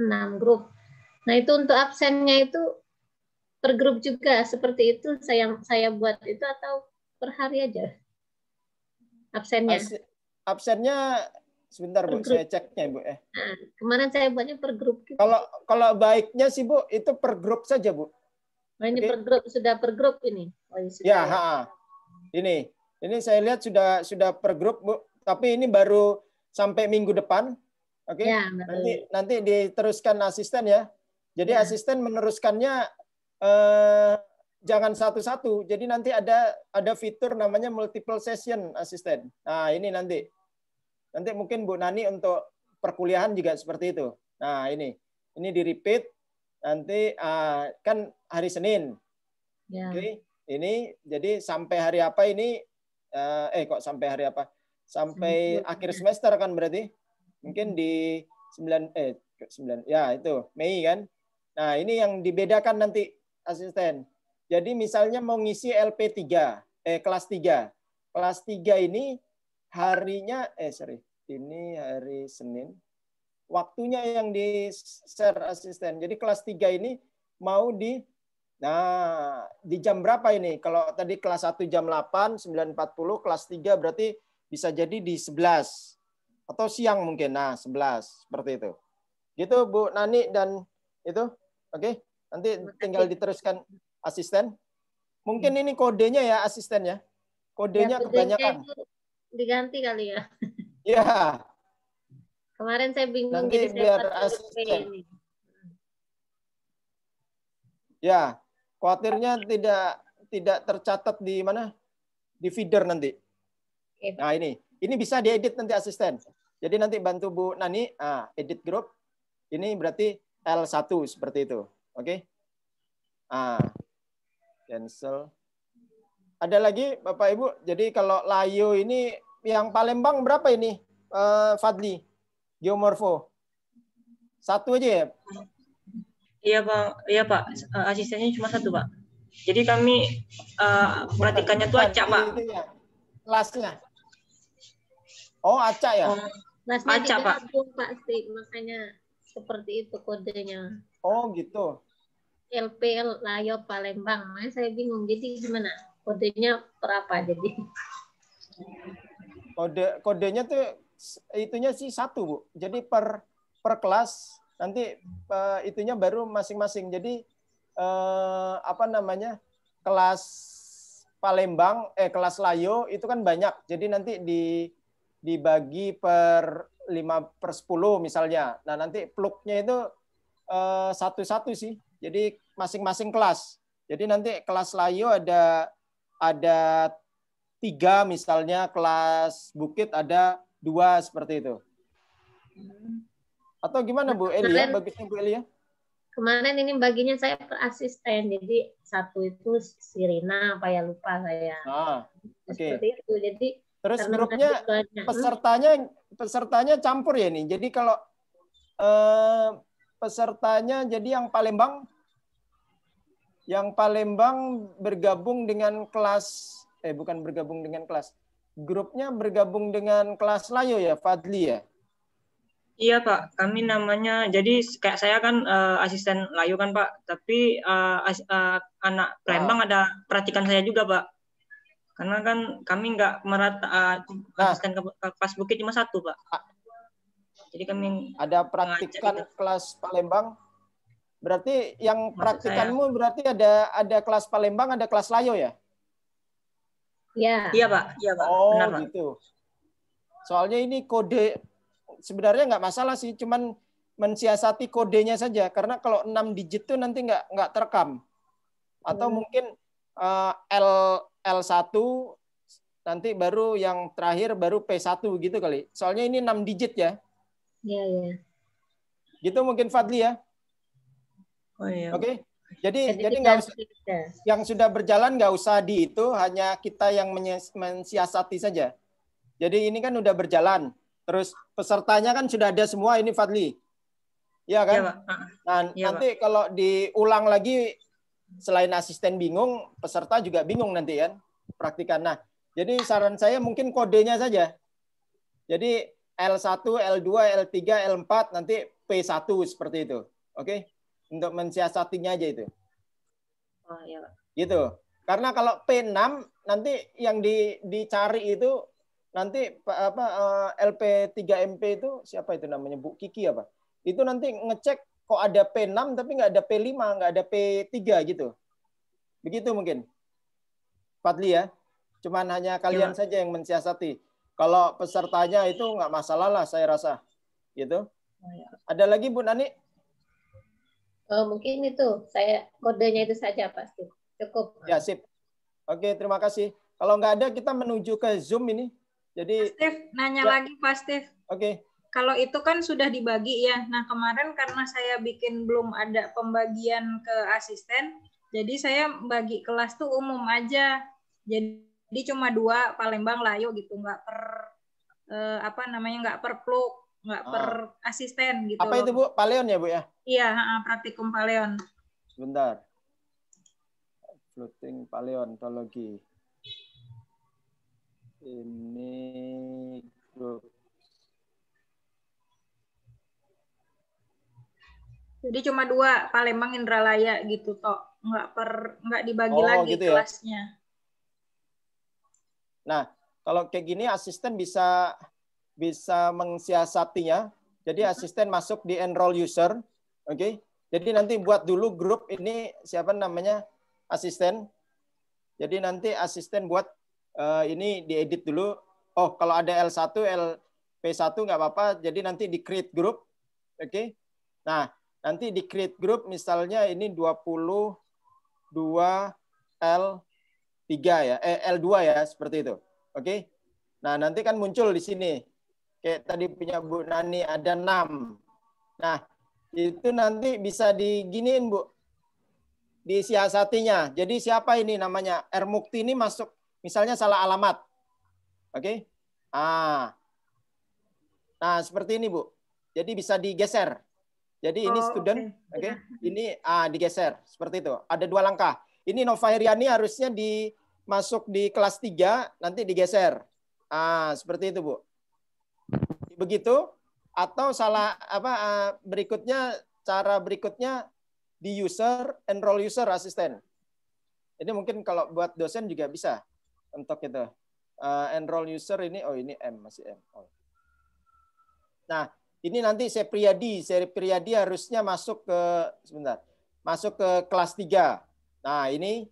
Enam grup Nah itu untuk absennya itu per grup juga seperti itu saya saya buat itu atau per hari aja absennya? absennya sebentar bu, saya ceknya bu. Eh. Nah, kemarin saya buatnya per grup. Gitu. Kalau kalau baiknya sih bu itu per grup saja bu. Nah, ini okay. per grup sudah per grup ini. Oh, ya, ya ha, ini ini saya lihat sudah sudah per grup bu. Tapi ini baru sampai minggu depan. Oke. Okay? Ya, nanti nanti diteruskan asisten ya. Jadi hmm. asisten meneruskannya eh, jangan satu-satu. Jadi nanti ada ada fitur namanya multiple session asisten. Nah ini nanti nanti mungkin Bu Nani untuk perkuliahan juga seperti itu. Nah ini ini di repeat nanti uh, kan hari Senin. Ya. Oke, okay. ini jadi sampai hari apa ini? Uh, eh kok sampai hari apa? Sampai akhir semester kan berarti? Mungkin di 9 eh 9 ya itu Mei kan? Nah, ini yang dibedakan nanti asisten. Jadi misalnya mau ngisi LP3, eh kelas 3. Kelas 3 ini harinya eh sorry, ini hari Senin. Waktunya yang di share asisten. Jadi kelas 3 ini mau di Nah, di jam berapa ini? Kalau tadi kelas 1 jam 8, 9.40, kelas 3 berarti bisa jadi di 11. Atau siang mungkin, nah 11, seperti itu. Gitu Bu Nani dan itu Oke, okay? nanti tinggal diteruskan asisten. Mungkin hmm. ini kodenya ya asisten ya. Kodenya ya, kebanyakan. Diganti kali ya. Iya. Kemarin saya bingung nanti jadi biar asisten. Ini. Hmm. Ya, khawatirnya tidak tidak tercatat di mana? Di feeder nanti. Nah, ini. Ini bisa diedit nanti asisten. Jadi nanti bantu Bu Nani ah, edit grup. Ini berarti L1 seperti itu. Oke. Okay? Ah. Cancel. Ada lagi Bapak Ibu, jadi kalau layu ini yang Palembang berapa ini? Eh, Fadli. Geomorfo. Satu aja ya? Iya, Bang. Iya, Pak. Eh, asistennya cuma satu, Pak. Jadi kami uh, perhatikannya tuh acak, Pak. Ya? Kelasnya. Oh, acak ya? Oh, acak, Pak. Pak, makanya. Seperti itu kodenya. Oh gitu. LPL Layo Palembang. Nah, saya bingung. Jadi gimana? Kodenya berapa jadi? Kode kodenya tuh itunya sih satu bu. Jadi per per kelas nanti uh, itunya baru masing-masing. Jadi uh, apa namanya kelas Palembang eh kelas Layo itu kan banyak. Jadi nanti di dibagi per 5 per 10 misalnya. Nah nanti pluknya itu eh, satu-satu uh, sih. Jadi masing-masing kelas. Jadi nanti kelas layu ada ada tiga misalnya kelas bukit ada dua seperti itu. Atau gimana Bu Elia? Ya? Bagusnya Bu Elia? Ya? Kemarin ini baginya saya per asisten, jadi satu itu Sirina, apa ya lupa saya. Ah, okay. Seperti itu, jadi terus grupnya pesertanya pesertanya campur ya nih. Jadi kalau eh, pesertanya jadi yang Palembang yang Palembang bergabung dengan kelas eh bukan bergabung dengan kelas. Grupnya bergabung dengan kelas Layo ya, Fadli ya? Iya Pak, kami namanya jadi kayak saya kan uh, asisten layu kan Pak, tapi uh, as, uh, anak Palembang oh. ada perhatikan saya juga Pak. Karena kan kami nggak merata uh, nah. kelas Bukit cuma satu, Pak. Ah. Jadi kami ada praktikan kelas Palembang. Berarti yang Maksud praktikanmu saya. berarti ada ada kelas Palembang, ada kelas Layo ya? Iya. Iya, Pak. Iya, Pak. Oh, Benar, Pak. gitu. Soalnya ini kode sebenarnya nggak masalah sih, cuman mensiasati kodenya saja karena kalau 6 digit tuh nanti nggak nggak terekam atau hmm. mungkin uh, L L1 nanti baru yang terakhir baru P1 gitu kali. Soalnya ini 6 digit ya. Iya, iya. Gitu mungkin Fadli ya. Oh iya. Oke. Okay? Jadi jadi nggak usah kita. yang sudah berjalan nggak usah di itu hanya kita yang mensiasati saja. Jadi ini kan udah berjalan. Terus pesertanya kan sudah ada semua ini Fadli. Iya kan? Ya, Nah, ya, nanti Pak. kalau diulang lagi selain asisten bingung, peserta juga bingung nanti kan praktikan. Nah, jadi saran saya mungkin kodenya saja. Jadi L1, L2, L3, L4 nanti P1 seperti itu. Oke? Untuk mensiasatinya aja itu. Oh, iya, Gitu. Karena kalau P6 nanti yang di, dicari itu nanti apa eh, LP3MP itu siapa itu namanya Bu Kiki apa? Itu nanti ngecek kok ada P6 tapi nggak ada P5, nggak ada P3 gitu. Begitu mungkin. Patli ya. Cuman hanya kalian ya. saja yang mensiasati. Kalau pesertanya itu nggak masalah lah saya rasa. Gitu. Oh, iya. Ada lagi Bu Nani? Oh, mungkin itu saya kodenya itu saja pasti. Cukup. Ya, sip. Oke, terima kasih. Kalau nggak ada kita menuju ke Zoom ini. Jadi Pak nanya ya. lagi Pak Steve. Oke. Okay kalau itu kan sudah dibagi ya. Nah, kemarin karena saya bikin belum ada pembagian ke asisten, jadi saya bagi kelas tuh umum aja. Jadi cuma dua Palembang Layo gitu, nggak per eh, apa namanya nggak per pluk, nggak ah. per asisten gitu. Apa itu Bu? Paleon ya Bu ya? Iya, praktikum paleon. Sebentar. Floating paleontologi. Ini grup Jadi cuma dua Palembang Indralaya gitu toh, nggak per nggak dibagi oh, lagi gitu ya? kelasnya. Ya? Nah, kalau kayak gini asisten bisa bisa mengsiasatinya. Jadi mm-hmm. asisten masuk di enroll user, oke? Okay? Jadi nanti buat dulu grup ini siapa namanya asisten. Jadi nanti asisten buat uh, ini diedit dulu. Oh, kalau ada L1, LP1 nggak apa-apa. Jadi nanti di create grup, oke? Okay? Nah, Nanti di create group misalnya ini 22 L3 ya, eh, L2 ya, seperti itu. Oke. Okay? Nah, nanti kan muncul di sini. Kayak tadi punya Bu Nani ada 6. Nah, itu nanti bisa diginiin, Bu. di siasatinya. Jadi siapa ini namanya? R Mukti ini masuk misalnya salah alamat. Oke. Okay? Ah. Nah, seperti ini, Bu. Jadi bisa digeser. Jadi ini oh, student, oke, okay. Iya. okay. ini ah, digeser seperti itu. Ada dua langkah. Ini Nova Heriani harusnya di masuk di kelas 3 nanti digeser. Ah, seperti itu, Bu. Begitu atau salah apa ah, berikutnya cara berikutnya di user enroll user assistant. Ini mungkin kalau buat dosen juga bisa untuk itu. Uh, enroll user ini oh ini M masih M. Oh. Nah, ini nanti saya Priyadi, saya Priyadi harusnya masuk ke sebentar. Masuk ke kelas 3. Nah, ini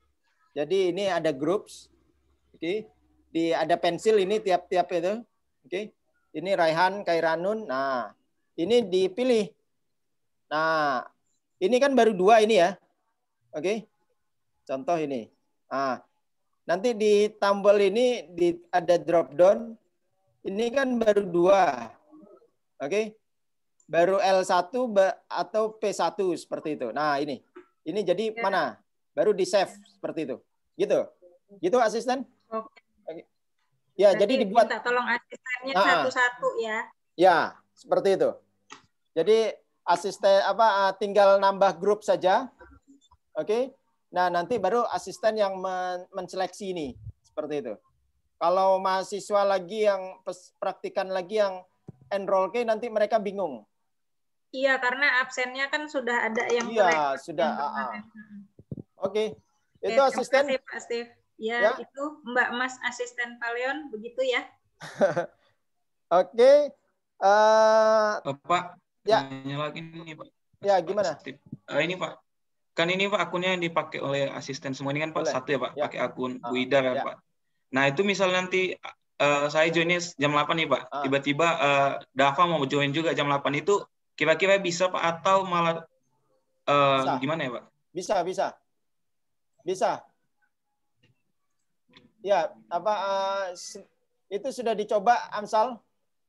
jadi ini ada groups. Oke. Okay. Di ada pensil ini tiap-tiap itu. Oke. Okay. Ini Raihan, Kairanun. Nah, ini dipilih. Nah, ini kan baru dua ini ya. Oke. Okay. Contoh ini. Nah, nanti di tombol ini di, ada drop down. Ini kan baru dua. Oke. Okay baru L1 atau P1 seperti itu. Nah, ini. Ini jadi ya. mana? Baru di save seperti itu. Gitu. Gitu asisten? Oke. Ya, Berarti jadi dibuat minta tolong asistennya satu-satu nah, ya. Ya, seperti itu. Jadi asisten apa ah, tinggal nambah grup saja. Oke. Nah, nanti baru asisten yang men menseleksi ini seperti itu. Kalau mahasiswa lagi yang praktikan lagi yang enroll ke nanti mereka bingung. Iya, karena absennya kan sudah ada yang Iya, sudah. Ah, ah. Oke. Okay. Itu asisten. Kasih, Pak Steve. Ya, ya, itu Mbak Mas asisten Paleon begitu ya. Oke. Okay. Uh, eh, Pak, ya. Tanya lagi nih, Pak. Ya, gimana? Pak uh, ini, Pak. Kan ini Pak akunnya yang dipakai oleh asisten semua ini kan Pak Boleh. satu ya, Pak, ya. pakai akun Bu uh, ah, Ida kan, ya. Pak. Nah, itu misalnya nanti uh, saya joinnya jam 8 nih, Pak. Tiba-tiba uh. Eh, Tiba -tiba, uh, Dava mau join juga jam 8 itu Kira-kira bisa Pak atau malah uh, gimana ya Pak? Bisa, bisa. Bisa. Ya, apa uh, itu sudah dicoba Amsal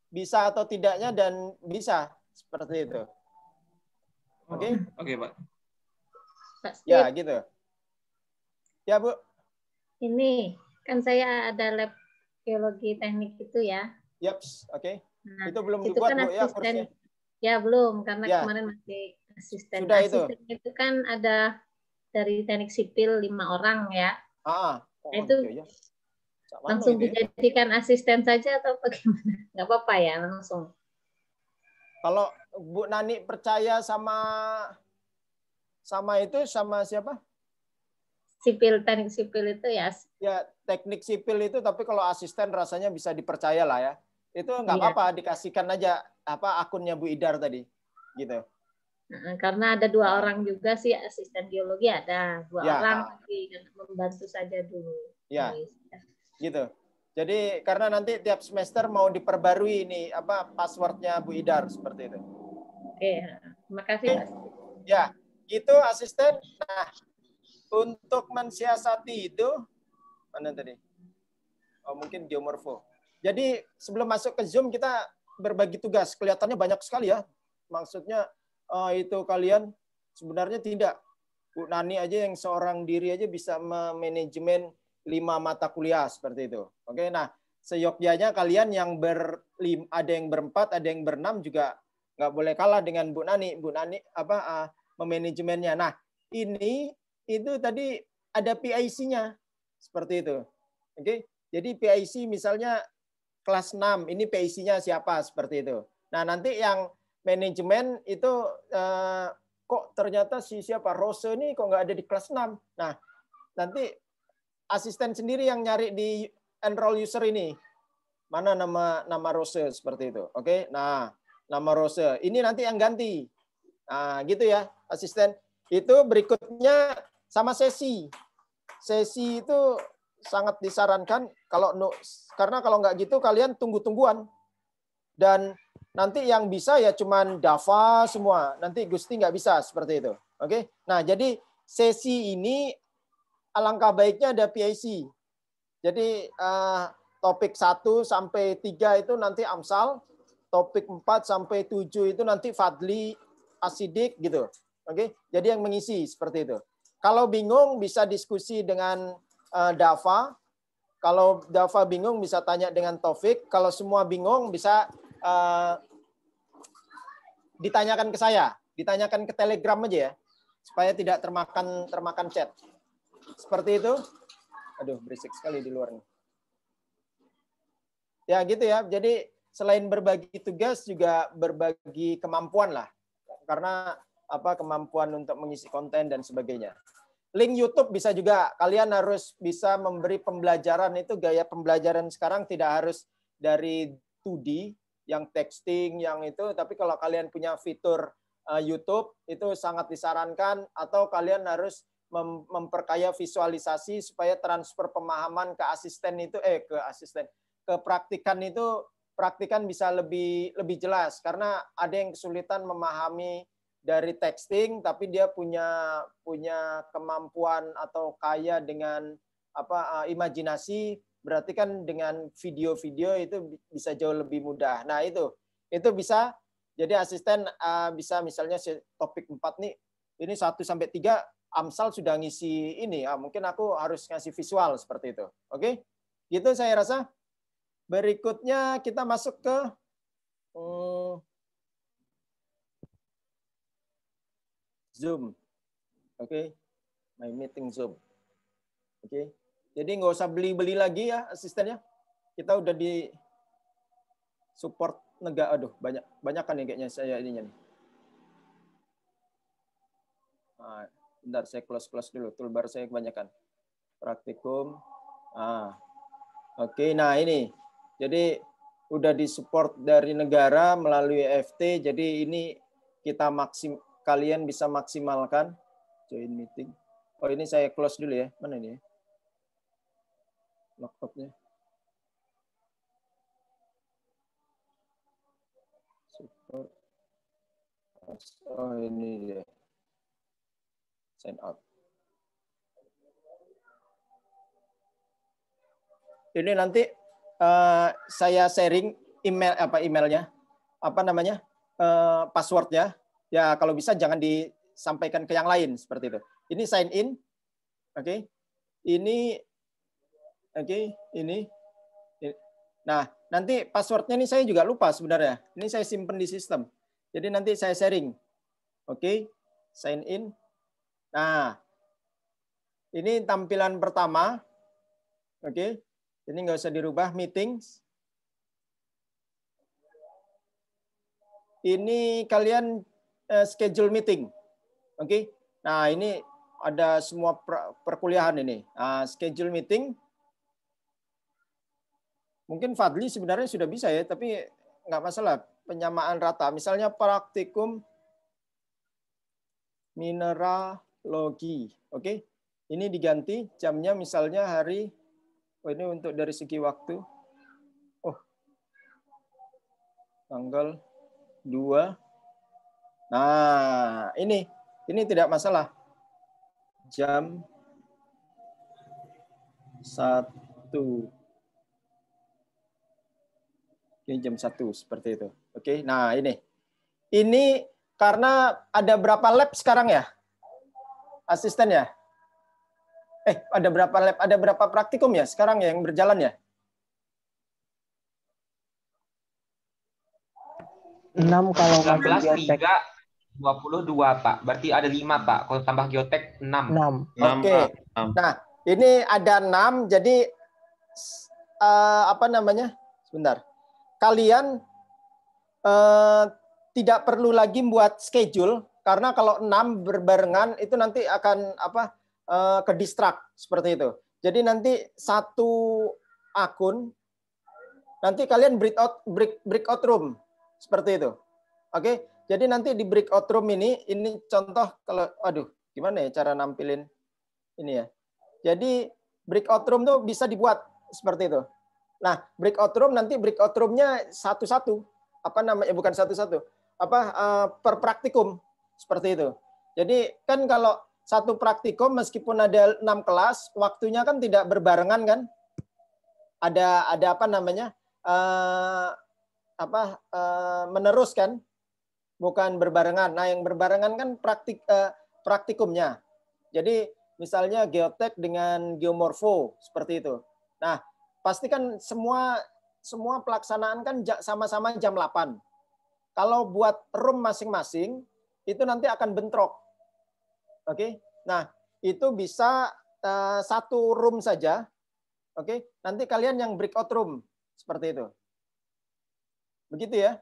bisa atau tidaknya dan bisa seperti itu. Oke? Okay? Oke, okay, Pak. Ya, gitu. Ya, Bu. Ini kan saya ada lab geologi teknik itu ya. Yaps, oke. Okay. Nah, itu belum dibuat, kan Bu, ya kursinya. Ya belum, karena ya. kemarin masih asisten. Sudah asisten itu. itu kan ada dari teknik sipil lima orang ya. Ah, oh, nah, itu ya. langsung ini. Ya. dijadikan asisten saja atau bagaimana? Gak apa-apa ya langsung. Kalau Bu Nani percaya sama sama itu sama siapa? Sipil teknik sipil itu ya. Ya teknik sipil itu tapi kalau asisten rasanya bisa dipercaya lah ya itu nggak iya. apa-apa dikasihkan aja apa akunnya Bu Idar tadi gitu karena ada dua orang juga sih asisten biologi ada dua ya. orang yang membantu saja dulu ya iya. gitu jadi karena nanti tiap semester mau diperbarui ini apa passwordnya Bu Idar seperti itu oke terima kasih ya itu asisten nah untuk mensiasati itu mana tadi oh mungkin geomorfo jadi sebelum masuk ke Zoom kita berbagi tugas. Kelihatannya banyak sekali ya. Maksudnya uh, itu kalian sebenarnya tidak. Bu Nani aja yang seorang diri aja bisa memanajemen lima mata kuliah seperti itu. Oke, nah seyogyanya kalian yang berlim ada yang berempat, ada yang berenam juga nggak boleh kalah dengan Bu Nani. Bu Nani apa uh, memanajemennya. Nah ini itu tadi ada PIC-nya seperti itu. Oke, jadi PIC misalnya kelas 6 ini PIC-nya siapa seperti itu. Nah, nanti yang manajemen itu eh, kok ternyata si siapa Rose ini kok nggak ada di kelas 6. Nah, nanti asisten sendiri yang nyari di enroll user ini. Mana nama nama Rose seperti itu. Oke. Nah, nama Rose. Ini nanti yang ganti. Nah, gitu ya, asisten. Itu berikutnya sama sesi. Sesi itu sangat disarankan kalau no, karena kalau nggak gitu kalian tunggu-tungguan dan nanti yang bisa ya cuman Dava semua. Nanti Gusti nggak bisa seperti itu. Oke. Nah, jadi sesi ini alangkah baiknya ada PIC. Jadi uh, topik 1 sampai tiga itu nanti Amsal, topik 4 sampai 7 itu nanti Fadli, Asidik gitu. Oke. Jadi yang mengisi seperti itu. Kalau bingung bisa diskusi dengan Eh, Dava. Kalau Dava bingung bisa tanya dengan Taufik. Kalau semua bingung bisa uh, ditanyakan ke saya, ditanyakan ke Telegram aja ya, supaya tidak termakan termakan chat. Seperti itu. Aduh, berisik sekali di luar nih. Ya gitu ya. Jadi selain berbagi tugas juga berbagi kemampuan lah. Karena apa kemampuan untuk mengisi konten dan sebagainya link YouTube bisa juga kalian harus bisa memberi pembelajaran itu gaya pembelajaran sekarang tidak harus dari 2D yang texting yang itu tapi kalau kalian punya fitur eh, YouTube itu sangat disarankan atau kalian harus memperkaya visualisasi supaya transfer pemahaman ke asisten itu eh ke asisten ke praktikan itu praktikan bisa lebih lebih jelas karena ada yang kesulitan memahami dari texting tapi dia punya punya kemampuan atau kaya dengan apa uh, imajinasi berarti kan dengan video-video itu bisa jauh lebih mudah. Nah, itu. Itu bisa jadi asisten uh, bisa misalnya topik 4 nih ini 1 sampai tiga, Amsal sudah ngisi ini ya, mungkin aku harus ngasih visual seperti itu. Oke? Gitu saya rasa. Berikutnya kita masuk ke hmm, Zoom. Oke, okay? my meeting Zoom. Oke, okay? jadi nggak usah beli-beli lagi ya asistennya. Kita udah di support negara. Aduh, banyak banyak kan ya kayaknya saya ininya nih. Nah, bentar saya close close dulu. Toolbar saya kebanyakan. Praktikum. Ah, oke. Okay, nah ini. Jadi udah di support dari negara melalui e FT, Jadi ini kita maksim kalian bisa maksimalkan join meeting. Oh ini saya close dulu ya. Mana ini ya? Laptopnya. Support. Oh ini dia. Sign up. Ini nanti uh, saya sharing email apa emailnya, apa namanya, uh, passwordnya ya kalau bisa jangan disampaikan ke yang lain seperti itu. Ini sign in. Oke. Okay. Ini oke, okay. ini Nah, nanti passwordnya ini saya juga lupa sebenarnya. Ini saya simpen di sistem. Jadi nanti saya sharing. Oke, okay. sign in. Nah, ini tampilan pertama. Oke, okay. ini nggak usah dirubah. Meetings. Ini kalian Eh, schedule meeting. Oke. Okay? Nah, ini ada semua perkuliahan ini. Nah, schedule meeting. Mungkin Fadli sebenarnya sudah bisa ya, tapi nggak masalah penyamaan rata. Misalnya praktikum mineralogi. Oke. Okay? Ini diganti jamnya misalnya hari oh ini untuk dari segi waktu. Oh. Tanggal 2 Nah, ini ini tidak masalah. Jam satu. ini jam satu seperti itu. Oke, nah ini. Ini karena ada berapa lab sekarang ya? Asisten ya? Eh, ada berapa lab, ada berapa praktikum ya sekarang ya yang berjalan ya? 6 kalau 16 3. 22 Pak. Berarti ada 5 Pak. Kalau tambah geotek 6. 6. Oke. Okay. Nah, ini ada 6 jadi uh, apa namanya? Sebentar. Kalian uh, tidak perlu lagi buat schedule karena kalau 6 berbarengan itu nanti akan apa? Uh, eh, ke distract seperti itu. Jadi nanti satu akun nanti kalian break out break breakout room seperti itu. Oke. Okay? Jadi nanti di breakout room ini, ini contoh kalau, aduh, gimana ya cara nampilin ini ya. Jadi breakout room tuh bisa dibuat seperti itu. Nah, breakout room nanti breakout roomnya satu-satu, apa namanya eh, bukan satu-satu, apa eh, per praktikum seperti itu. Jadi kan kalau satu praktikum meskipun ada enam kelas, waktunya kan tidak berbarengan kan? Ada ada apa namanya? Uh, apa uh, meneruskan bukan berbarengan. Nah, yang berbarengan kan praktik eh, praktikumnya. Jadi misalnya geotek dengan geomorfo seperti itu. Nah, pasti kan semua semua pelaksanaan kan sama-sama jam 8. Kalau buat room masing-masing itu nanti akan bentrok. Oke. Okay? Nah, itu bisa eh, satu room saja. Oke, okay? nanti kalian yang breakout room seperti itu. Begitu ya.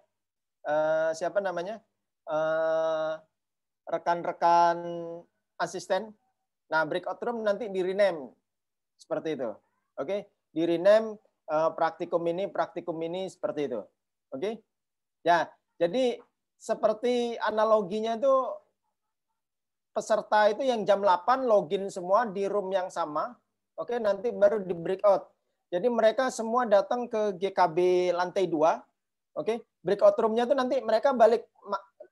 Uh, siapa namanya? Eh, rekan-rekan uh, asisten. Nah, breakout room nanti di rename seperti itu. Oke, okay? di rename uh, praktikum ini, praktikum ini seperti itu. Oke, okay? ya. Jadi seperti analoginya itu peserta itu yang jam 8 login semua di room yang sama. Oke, okay? nanti baru di breakout. Jadi mereka semua datang ke GKB lantai 2. Oke, okay? breakout roomnya itu nanti mereka balik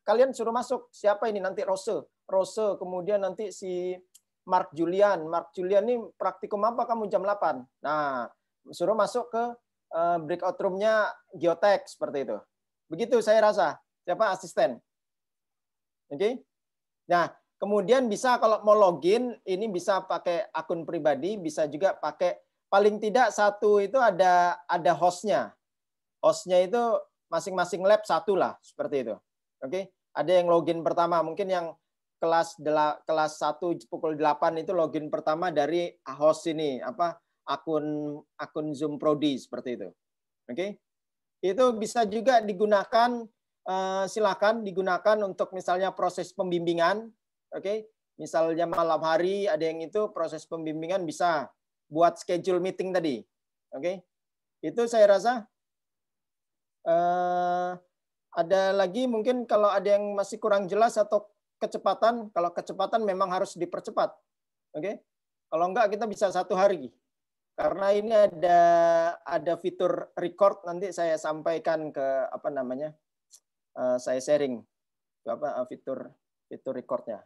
kalian suruh masuk siapa ini nanti Rose, Rose kemudian nanti si Mark Julian, Mark Julian ini praktikum apa kamu jam 8? Nah, suruh masuk ke eh, breakout roomnya Geotech seperti itu. Begitu saya rasa. Siapa asisten? Oke. Okay? Nah, kemudian bisa kalau mau login ini bisa pakai akun pribadi, bisa juga pakai paling tidak satu itu ada ada hostnya. Hostnya itu masing-masing lab satu lah seperti itu. Oke. Okay? ada yang login pertama mungkin yang kelas dela, kelas 1 pukul 8 itu login pertama dari host ini apa akun akun Zoom Prodi seperti itu. Oke. Okay? Itu bisa juga digunakan eh, silakan digunakan untuk misalnya proses pembimbingan, oke. Okay? Misalnya malam hari ada yang itu proses pembimbingan bisa buat schedule meeting tadi. Oke. Okay? Itu saya rasa uh, ada lagi mungkin kalau ada yang masih kurang jelas atau kecepatan, kalau kecepatan memang harus dipercepat. Oke. Okay? Kalau enggak kita bisa satu hari. Karena ini ada ada fitur record nanti saya sampaikan ke apa namanya? Eh, saya sharing ke apa eh, fitur fitur recordnya.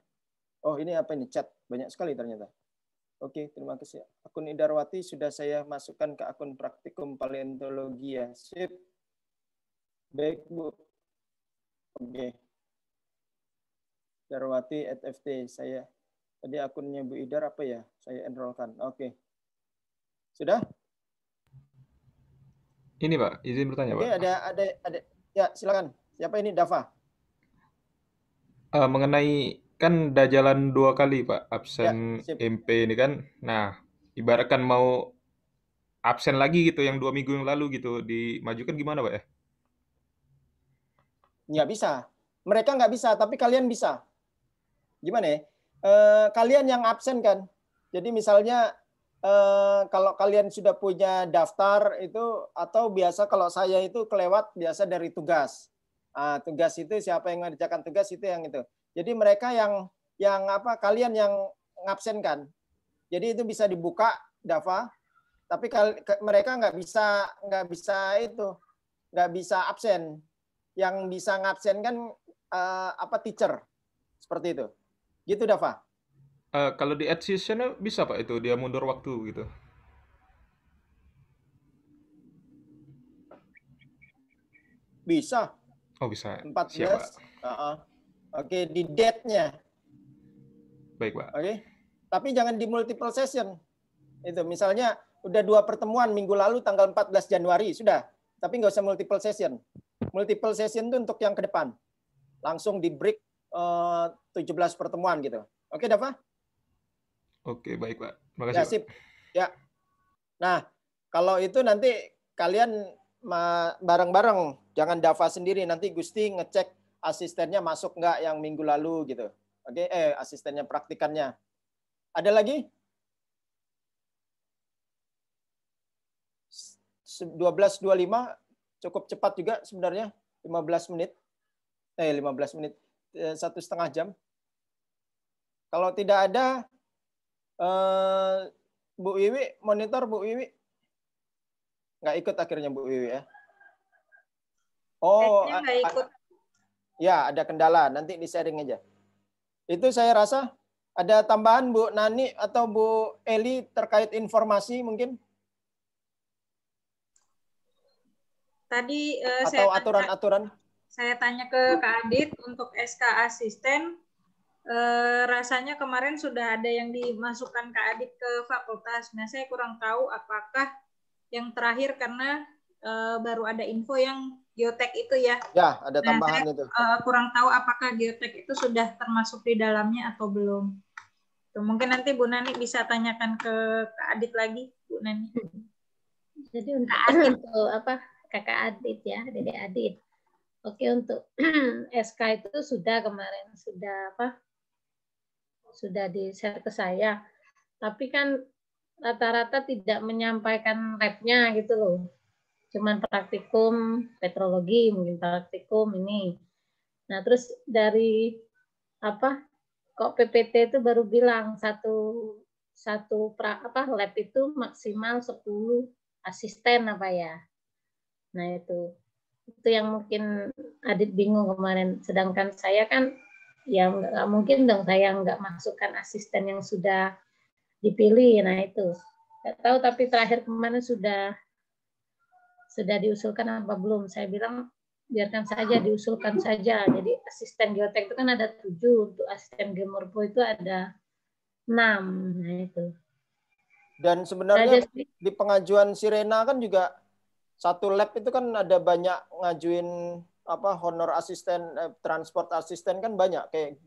Oh, ini apa ini chat banyak sekali ternyata. Oke, okay, terima kasih. Akun Idarwati sudah saya masukkan ke akun praktikum paleontologi ya. Sip. Baik, Bu. Oke. Okay. Darwati saya. Tadi akunnya Bu Idar apa ya? Saya enrollkan. Oke. Sudah? Ini Pak, izin bertanya Oke, Pak. ada ada ada ya silakan. Siapa ini Dafa? Uh, mengenai kan udah jalan dua kali Pak absen ya, MP ini kan. Nah, ibaratkan mau absen lagi gitu yang dua minggu yang lalu gitu dimajukan gimana Pak ya? Nggak bisa. Mereka nggak bisa, tapi kalian bisa. Gimana ya? Eh, kalian yang absen kan. Jadi misalnya eh, kalau kalian sudah punya daftar itu atau biasa kalau saya itu kelewat biasa dari tugas. Ah, tugas itu siapa yang mengerjakan tugas itu yang itu. Jadi mereka yang yang apa kalian yang ngabsen kan. Jadi itu bisa dibuka Dava, tapi kal mereka nggak bisa nggak bisa itu nggak bisa absen yang bisa ngabsen kan uh, apa teacher seperti itu. Gitu Dafa. Uh, eh, kalau di adseasonnya bisa Pak itu dia mundur waktu gitu. Bisa. Oh bisa. Empat belas. Uh -uh. Oke, okay, di date-nya. Baik, Pak. Oke. Okay? Tapi jangan di multiple session. Itu misalnya udah dua pertemuan minggu lalu tanggal 14 Januari, sudah. Tapi nggak usah multiple session multiple session itu untuk yang ke depan. Langsung di break eh, uh, 17 pertemuan gitu. Oke, Dafa? Oke, baik, Pak. Terima ya, kasih. Ya, sip. Pak. Ya. Nah, kalau itu nanti kalian bareng-bareng, jangan Dafa sendiri. Nanti Gusti ngecek asistennya masuk nggak yang minggu lalu gitu. Oke, eh asistennya praktikannya. Ada lagi? 12.25 cukup cepat juga sebenarnya 15 menit eh 15 menit eh, satu setengah jam kalau tidak ada eh, Bu Wiwi monitor Bu Wiwi nggak ikut akhirnya Bu Wiwi ya Oh ikut. ya ada kendala nanti di sharing aja itu saya rasa ada tambahan Bu Nani atau Bu Eli terkait informasi mungkin Tadi uh, atau aturan-aturan saya, tanya ke Kak Adit untuk SK asisten eh, rasanya kemarin sudah ada yang dimasukkan Kak Adit ke fakultas. Nah, saya kurang tahu apakah yang terakhir karena eh, baru ada info yang geotek itu ya. Ya, ada nah, tambahan saya, itu. kurang tahu apakah geotek itu sudah termasuk di dalamnya atau belum. Mungkin nanti Bu Nani bisa tanyakan ke Kak Adit lagi, Bu Nani. Jadi untuk, untuk apa kakak Adit ya, Dede Adit. Oke, untuk SK itu sudah kemarin sudah apa? Sudah di share ke saya. Tapi kan rata-rata tidak menyampaikan labnya gitu loh. Cuman praktikum petrologi, mungkin praktikum ini. Nah, terus dari apa? Kok PPT itu baru bilang satu satu pra, apa lab itu maksimal 10 asisten apa ya Nah itu itu yang mungkin Adit bingung kemarin. Sedangkan saya kan ya nggak mungkin dong saya nggak masukkan asisten yang sudah dipilih. Nah itu nggak tahu tapi terakhir kemarin sudah sudah diusulkan apa belum? Saya bilang biarkan saja diusulkan saja. Jadi asisten geotek itu kan ada tujuh, untuk asisten gemorpo itu ada enam. Nah itu. Dan sebenarnya di pengajuan Sirena kan juga satu lab itu kan ada banyak ngajuin apa honor asisten eh, transport asisten kan banyak kayak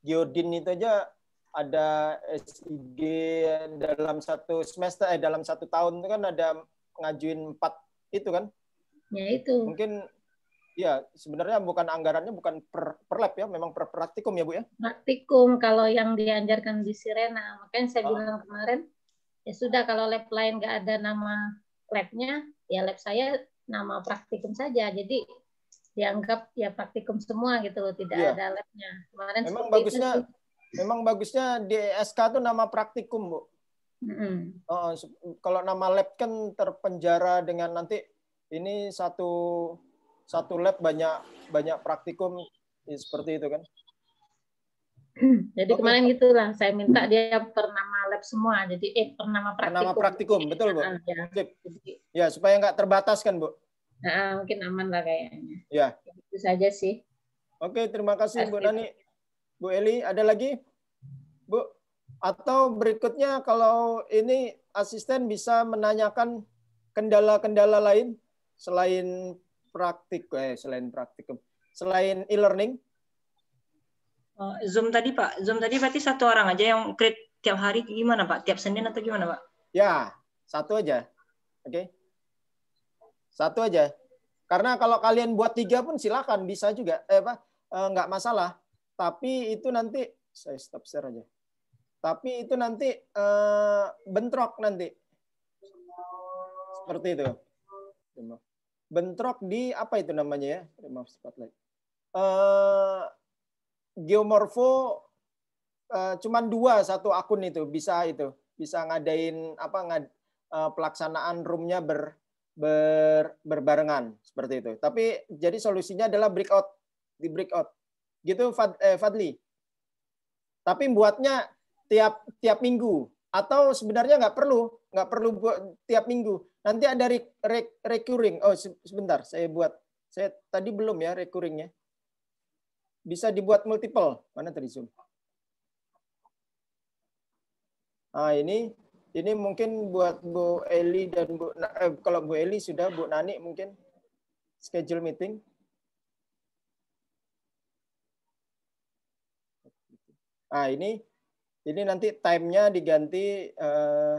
geodin itu aja ada SIG dalam satu semester eh dalam satu tahun itu kan ada ngajuin empat itu kan ya itu mungkin ya sebenarnya bukan anggarannya bukan per, per lab ya memang per praktikum ya bu ya praktikum kalau yang dianjarkan di Sirena makanya saya oh. bilang kemarin ya sudah kalau lab lain nggak ada nama labnya ya lab saya nama praktikum saja jadi dianggap ya praktikum semua gitu loh tidak iya. ada labnya kemarin memang bagusnya itu. memang bagusnya di SK itu nama praktikum bu mm-hmm. oh, kalau nama lab kan terpenjara dengan nanti ini satu satu lab banyak banyak praktikum ya, seperti itu kan jadi okay. kemarin gitulah saya minta dia pernah lab semua. Jadi eh pernama praktikum. Pernama praktikum, betul Bu. Ya, ya supaya nggak terbatas kan Bu. Nah, mungkin aman lah kayaknya. Ya. Itu saja sih. Oke, terima kasih Bu Nani. Bu Eli, ada lagi? Bu, atau berikutnya kalau ini asisten bisa menanyakan kendala-kendala lain selain praktik eh selain praktikum, selain e-learning? Oh, Zoom tadi Pak, Zoom tadi berarti satu orang aja yang create tiap hari gimana Pak? Tiap Senin atau gimana Pak? Ya, satu aja. Oke. Okay. Satu aja. Karena kalau kalian buat tiga pun silakan bisa juga. Eh pak eh, nggak masalah. Tapi itu nanti saya stop share aja. Tapi itu nanti eh, bentrok nanti. Seperti itu. Bentrok di apa itu namanya ya? Maaf spotlight. Eh, geomorfo uh, cuman dua satu akun itu bisa itu bisa ngadain apa ngad, uh, pelaksanaan roomnya ber, ber berbarengan seperti itu. Tapi jadi solusinya adalah breakout di breakout gitu Fad, eh, Fadli. Tapi buatnya tiap tiap minggu atau sebenarnya nggak perlu nggak perlu buat tiap minggu. Nanti ada re, re, recurring. Oh sebentar saya buat saya tadi belum ya recurringnya. Bisa dibuat multiple mana tadi zoom? Nah, ini ini mungkin buat Bu Eli dan Bu eh, kalau Bu Eli sudah Bu Nani mungkin schedule meeting. Ah ini ini nanti time nya diganti eh,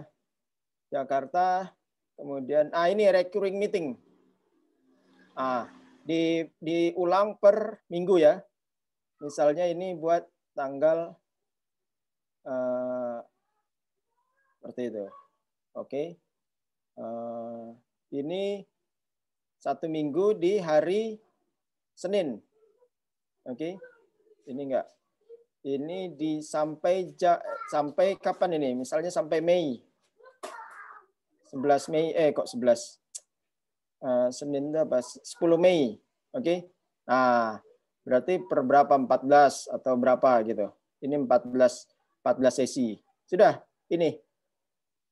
Jakarta kemudian ah ini recurring meeting. Ah di diulang per minggu ya. Misalnya ini buat tanggal eh, seperti itu. Oke. Okay. Eh, ini satu minggu di hari Senin. Oke. Okay. Ini enggak. Ini di sampai ja, sampai kapan ini? Misalnya sampai Mei. 11 Mei eh kok 11. Uh, eh, Senin itu apa? 10 Mei. Oke. Okay. Nah, berarti per berapa 14 atau berapa gitu. Ini 14 14 sesi. Sudah, ini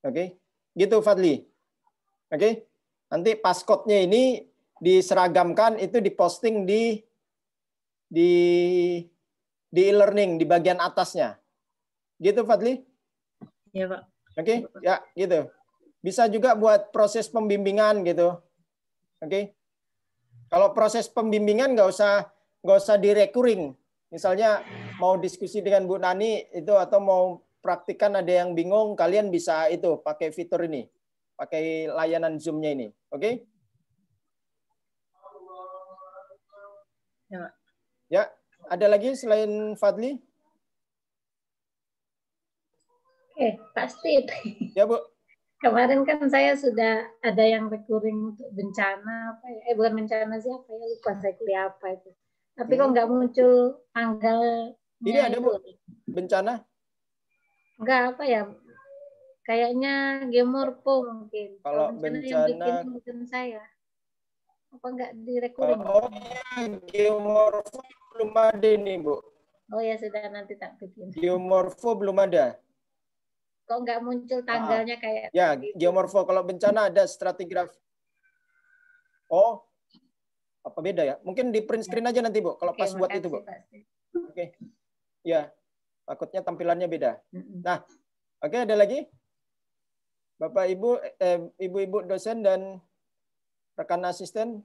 Oke, okay? gitu Fadli. Oke, okay? nanti paskotnya ini diseragamkan itu diposting di di di e-learning di bagian atasnya. Gitu Fadli? Iya Pak. Oke, okay? ya gitu. Bisa juga buat proses pembimbingan gitu. Oke. Okay? Kalau proses pembimbingan nggak usah nggak usah direkuring. Misalnya mau diskusi dengan Bu Nani itu atau mau praktikan ada yang bingung, kalian bisa itu pakai fitur ini, pakai layanan Zoom-nya ini. Oke? Okay? Ya. ya, ada lagi selain Fadli? Oke pasti itu. Ya, Bu. Kemarin kan saya sudah ada yang recurring untuk bencana apa ya? Eh, bukan bencana sih apa ya? Lupa saya kuliah apa itu. Tapi hmm. kok nggak muncul tanggal Ini ada, Bu. Bencana? Enggak apa ya? Kayaknya po mungkin. Kalau bencana, yang bikin saya. Apa enggak direkomend? Oh, geomorfo belum ada nih, Bu. Oh ya sudah nanti tak bikin. Geomorfo belum ada. Kok nggak muncul ah. tanggalnya ah. kayak? Ya gitu. kalau bencana ada stratigraf. Oh apa beda ya? Mungkin di print screen aja nanti bu. Kalau Oke, pas buat itu bu. Oke. Okay. Ya Takutnya tampilannya beda. Nah, oke okay, ada lagi? Bapak Ibu eh, ibu-ibu dosen dan rekan asisten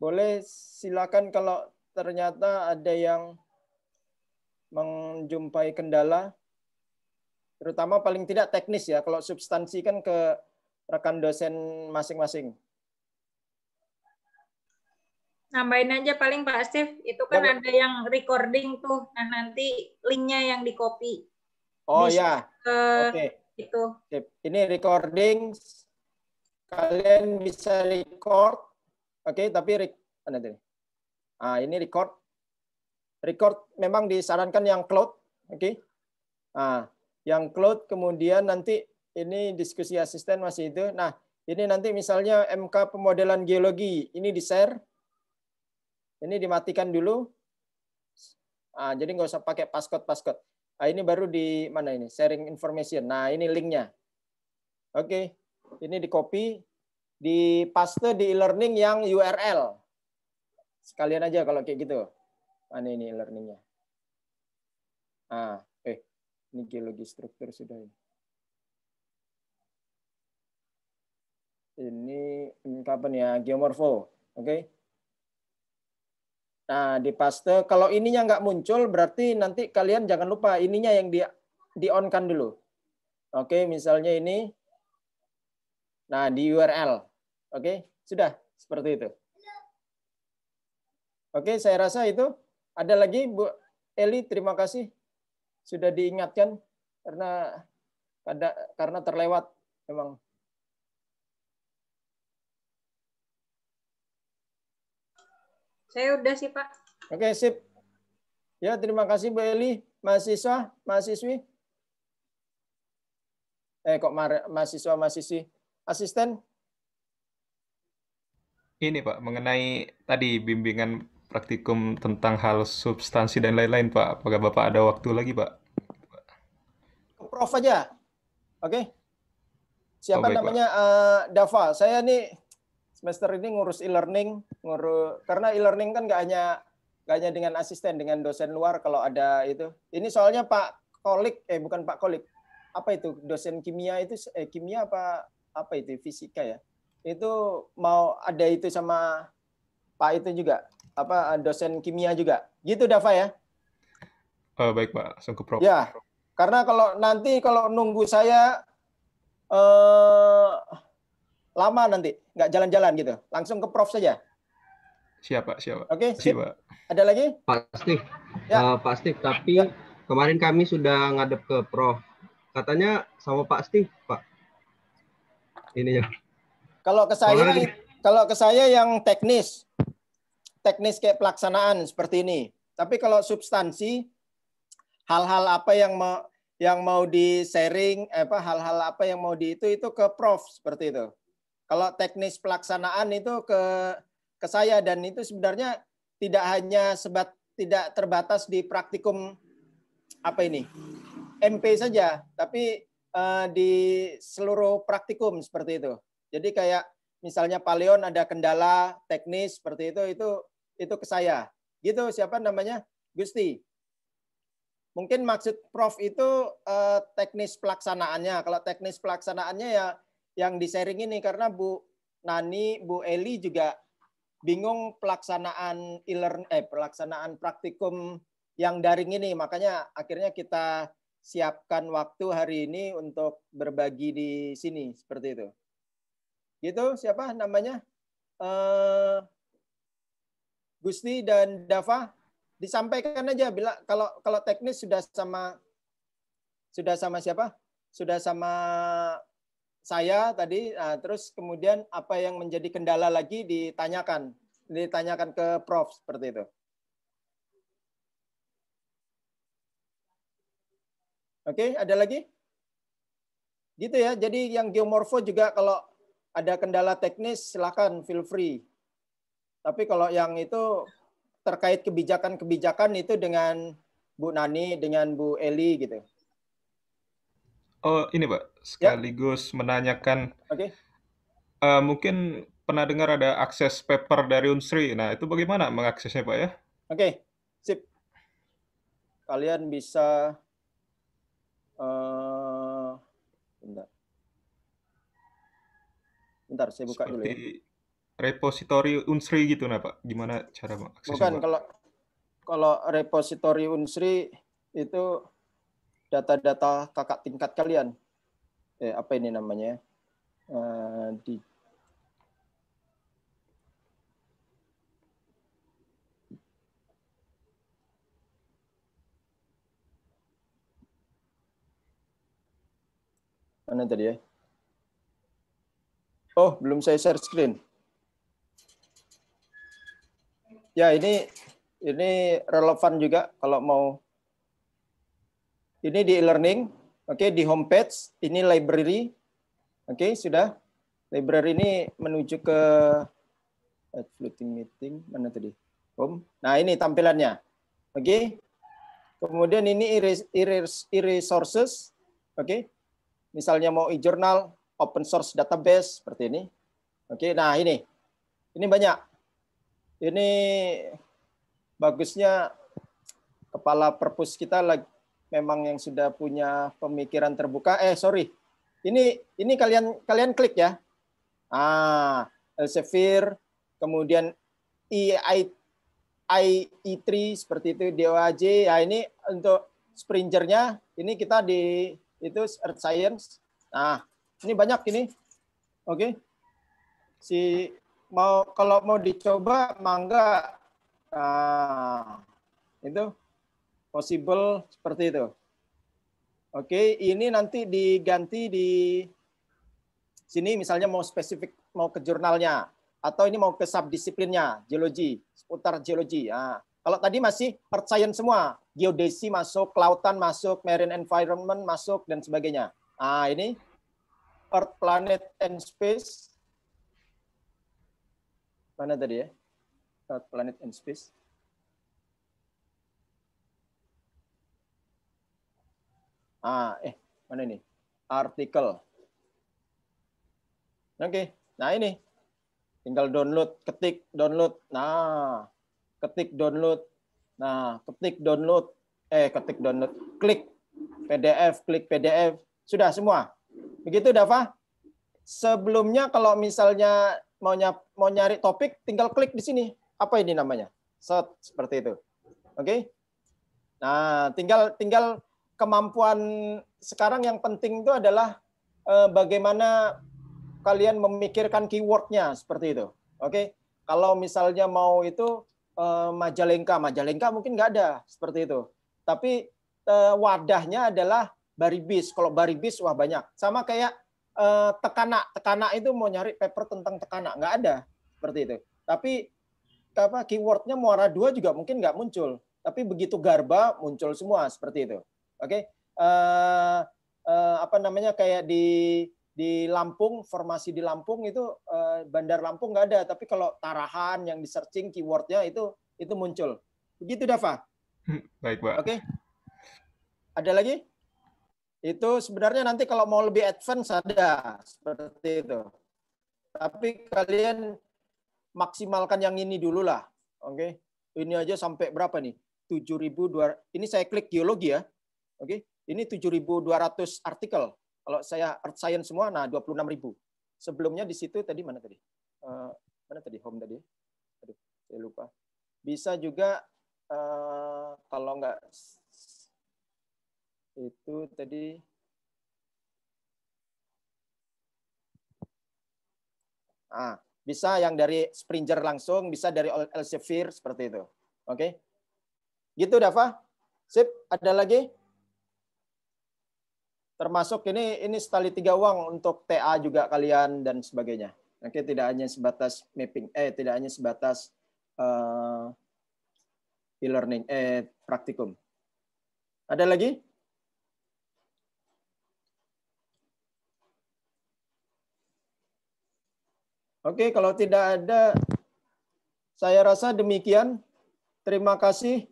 boleh silakan kalau ternyata ada yang menjumpai kendala terutama paling tidak teknis ya kalau substansi kan ke rekan dosen masing-masing nambahin aja paling Pak Steve itu kan Dan... ada yang recording tuh nah nanti linknya yang di copy oh di, ya eh, oke okay. itu ini recording kalian bisa record oke okay, tapi nanti ah ini record record memang disarankan yang cloud oke okay? ah yang cloud kemudian nanti ini diskusi asisten masih itu nah ini nanti misalnya MK pemodelan geologi ini di share ini dimatikan dulu. nah, jadi nggak usah pakai passcode passcode. nah, ini baru di mana ini? Sharing information. Nah, ini linknya. Oke, okay. ini di copy, di paste di e-learning yang URL. Sekalian aja kalau kayak gitu. Mana ah, ini e-learningnya? Ah, eh, ini geologi struktur sudah ini. Ini kapan ya? Geomorfo, oke? Okay. Nah, di paste. Kalau ininya nggak muncul, berarti nanti kalian jangan lupa ininya yang di di on kan dulu. Oke, misalnya ini. Nah, di URL. Oke, sudah seperti itu. Oke, saya rasa itu. Ada lagi Bu Eli, terima kasih sudah diingatkan karena ada karena terlewat memang. Saya udah sih Pak. Oke sip. Ya terima kasih Bu Eli, mahasiswa, mahasiswi. Eh kok mahasiswa mahasiswi, asisten? Ini Pak mengenai tadi bimbingan praktikum tentang hal substansi dan lain-lain Pak. Apakah Bapak ada waktu lagi Pak? Prof aja. Oke. Siapa oh, baik, namanya? Pak. Eh, Dava. Saya nih semester ini ngurus e-learning, ngurus karena e-learning kan nggak hanya nggak hanya dengan asisten, dengan dosen luar kalau ada itu. Ini soalnya Pak Kolik, eh bukan Pak Kolik, apa itu dosen kimia itu eh, kimia apa apa itu fisika ya? Itu mau ada itu sama Pak itu juga apa dosen kimia juga. Gitu Dafa ya? Uh, baik Pak, langsung ke Prof. Ya, karena kalau nanti kalau nunggu saya uh, lama nanti nggak jalan-jalan gitu. Langsung ke Prof saja. Siapa? Siapa? Oke, okay, siapa? Ada lagi? Pasti. Ya. Uh, pasti. Tapi ya. kemarin kami sudah ngadep ke Prof. Katanya sama Pak Steve, Pak. Ini ya. Kalau ke saya, kalau ke saya yang teknis, teknis kayak pelaksanaan seperti ini. Tapi kalau substansi, hal-hal apa yang mau yang mau di sharing, eh, apa hal-hal apa yang mau di itu itu ke Prof seperti itu. Kalau teknis pelaksanaan itu ke ke saya dan itu sebenarnya tidak hanya sebat tidak terbatas di praktikum apa ini MP saja, tapi uh, di seluruh praktikum seperti itu. Jadi kayak misalnya Paleon ada kendala teknis seperti itu, itu itu ke saya. Gitu siapa namanya Gusti. Mungkin maksud Prof itu uh, teknis pelaksanaannya. Kalau teknis pelaksanaannya ya yang di sharing ini karena Bu Nani, Bu Eli juga bingung pelaksanaan e-learn eh pelaksanaan praktikum yang daring ini. Makanya akhirnya kita siapkan waktu hari ini untuk berbagi di sini seperti itu. Gitu siapa namanya? Uh, Gusti dan Dava disampaikan aja bila kalau kalau teknis sudah sama sudah sama siapa? Sudah sama saya tadi nah, terus kemudian apa yang menjadi kendala lagi ditanyakan ditanyakan ke prof seperti itu Oke, ada lagi? Gitu ya. Jadi yang geomorfo juga kalau ada kendala teknis silahkan feel free. Tapi kalau yang itu terkait kebijakan-kebijakan itu dengan Bu Nani, dengan Bu Eli gitu. Oh, ini sekaligus Ya. sekaligus menanyakan, Oke. Uh, mungkin pernah dengar ada akses paper dari Unsri. Nah, itu bagaimana mengaksesnya, pak ya? Oke, sip. Kalian bisa uh, bentar. Bentar, saya buka dulu ya. Seperti repository Unsri gitu, nah, Pak. Gimana cara mengaksesnya, Bukan, Pak? kalau kalau repositori Unsri itu data-data kakak tingkat kalian. Eh, apa ini namanya? Uh, di Mana tadi ya? Oh, belum saya share screen. Ya, ini ini relevan juga kalau mau ini di e-learning, oke okay, di homepage ini library, oke okay, sudah library ini menuju ke floating meeting mana tadi home. Nah ini tampilannya, oke. Okay. Kemudian ini e-resources, oke. Okay. Misalnya mau e-journal, open source database seperti ini, oke. Okay, nah ini, ini banyak. Ini bagusnya kepala perpus kita lagi memang yang sudah punya pemikiran terbuka. Eh sorry, ini ini kalian kalian klik ya. Ah, Elsevier, kemudian EI, IE3 seperti itu, DOAJ. Ya ini untuk Springernya, ini kita di itu Earth Science. Nah, ini banyak ini. Oke. Okay. Si mau kalau mau dicoba mangga ah, itu possible seperti itu. Oke, ini nanti diganti di sini misalnya mau spesifik mau ke jurnalnya atau ini mau ke subdisiplinnya geologi seputar geologi. Nah, kalau tadi masih earth science semua, geodesi masuk, kelautan masuk, marine environment masuk dan sebagainya. Ah ini earth, planet and space. Mana tadi ya? Earth, planet and space. ah eh mana ini artikel oke okay. nah ini tinggal download ketik download nah ketik download nah ketik download eh ketik download klik PDF klik PDF sudah semua begitu Dafa sebelumnya kalau misalnya mau mau nyari topik tinggal klik di sini apa ini namanya set seperti itu oke okay? nah tinggal tinggal kemampuan sekarang yang penting itu adalah eh, bagaimana kalian memikirkan keywordnya seperti itu. Oke, okay? kalau misalnya mau itu eh, majalengka, majalengka mungkin nggak ada seperti itu. Tapi eh, wadahnya adalah baribis. Kalau baribis wah banyak. Sama kayak eh, Tekanak tekanak itu mau nyari paper tentang Tekanak nggak ada seperti itu. Tapi apa keywordnya muara dua juga mungkin nggak muncul. Tapi begitu garba muncul semua seperti itu. Oke, okay? uh, eh, uh, eh, apa namanya kayak di di Lampung formasi di Lampung itu uh, Bandar Lampung nggak ada, tapi kalau Tarahan yang di searching keywordnya itu itu muncul. Begitu Dava. Hmm, baik pak. Oke. Okay? Ada lagi? Itu sebenarnya nanti kalau mau lebih advance ada seperti itu. Tapi kalian maksimalkan yang ini dulu lah. Oke. Okay? Ini aja sampai berapa nih? 7.200. Ini saya klik geologi ya. Oke, okay? ini 7.200 artikel. Kalau saya earth science semua, nah 26.000. Sebelumnya di situ tadi mana tadi? Uh, mana tadi home tadi? Aduh, saya lupa. Bisa juga uh, kalau nggak itu tadi Ah, bisa yang dari Springer langsung, bisa dari Elsevier seperti itu. Oke. Okay? Gitu Dafa. Sip, ada lagi? termasuk ini ini setali tiga uang untuk TA juga kalian dan sebagainya. Oke, tidak hanya sebatas mapping, eh tidak hanya sebatas uh, e-learning, eh praktikum. Ada lagi? Oke, kalau tidak ada, saya rasa demikian. Terima kasih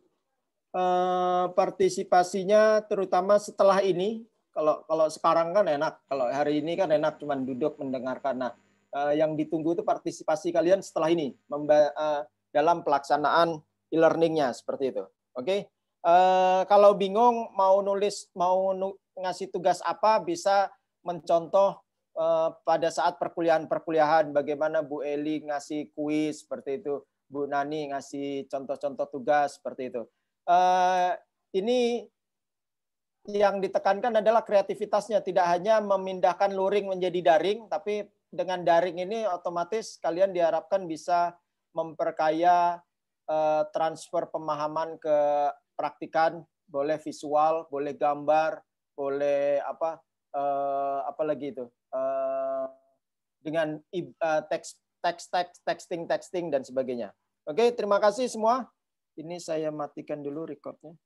uh, partisipasinya, terutama setelah ini kalau kalau sekarang kan enak kalau hari ini kan enak cuman duduk mendengarkan nah uh, yang ditunggu itu partisipasi kalian setelah ini uh, dalam pelaksanaan e-learningnya seperti itu oke okay? uh, eh, kalau bingung mau nulis mau nu ngasih tugas apa bisa mencontoh uh, pada saat perkuliahan-perkuliahan bagaimana Bu Eli ngasih kuis seperti itu Bu Nani ngasih contoh-contoh tugas seperti itu uh, ini yang ditekankan adalah kreativitasnya, tidak hanya memindahkan luring menjadi daring, tapi dengan daring ini otomatis kalian diharapkan bisa memperkaya eh, transfer pemahaman ke praktikan, boleh visual, boleh gambar, boleh apa eh, apa lagi itu eh, dengan eh, teks teks teks texting texting dan sebagainya. Oke, terima kasih semua. Ini saya matikan dulu recordnya.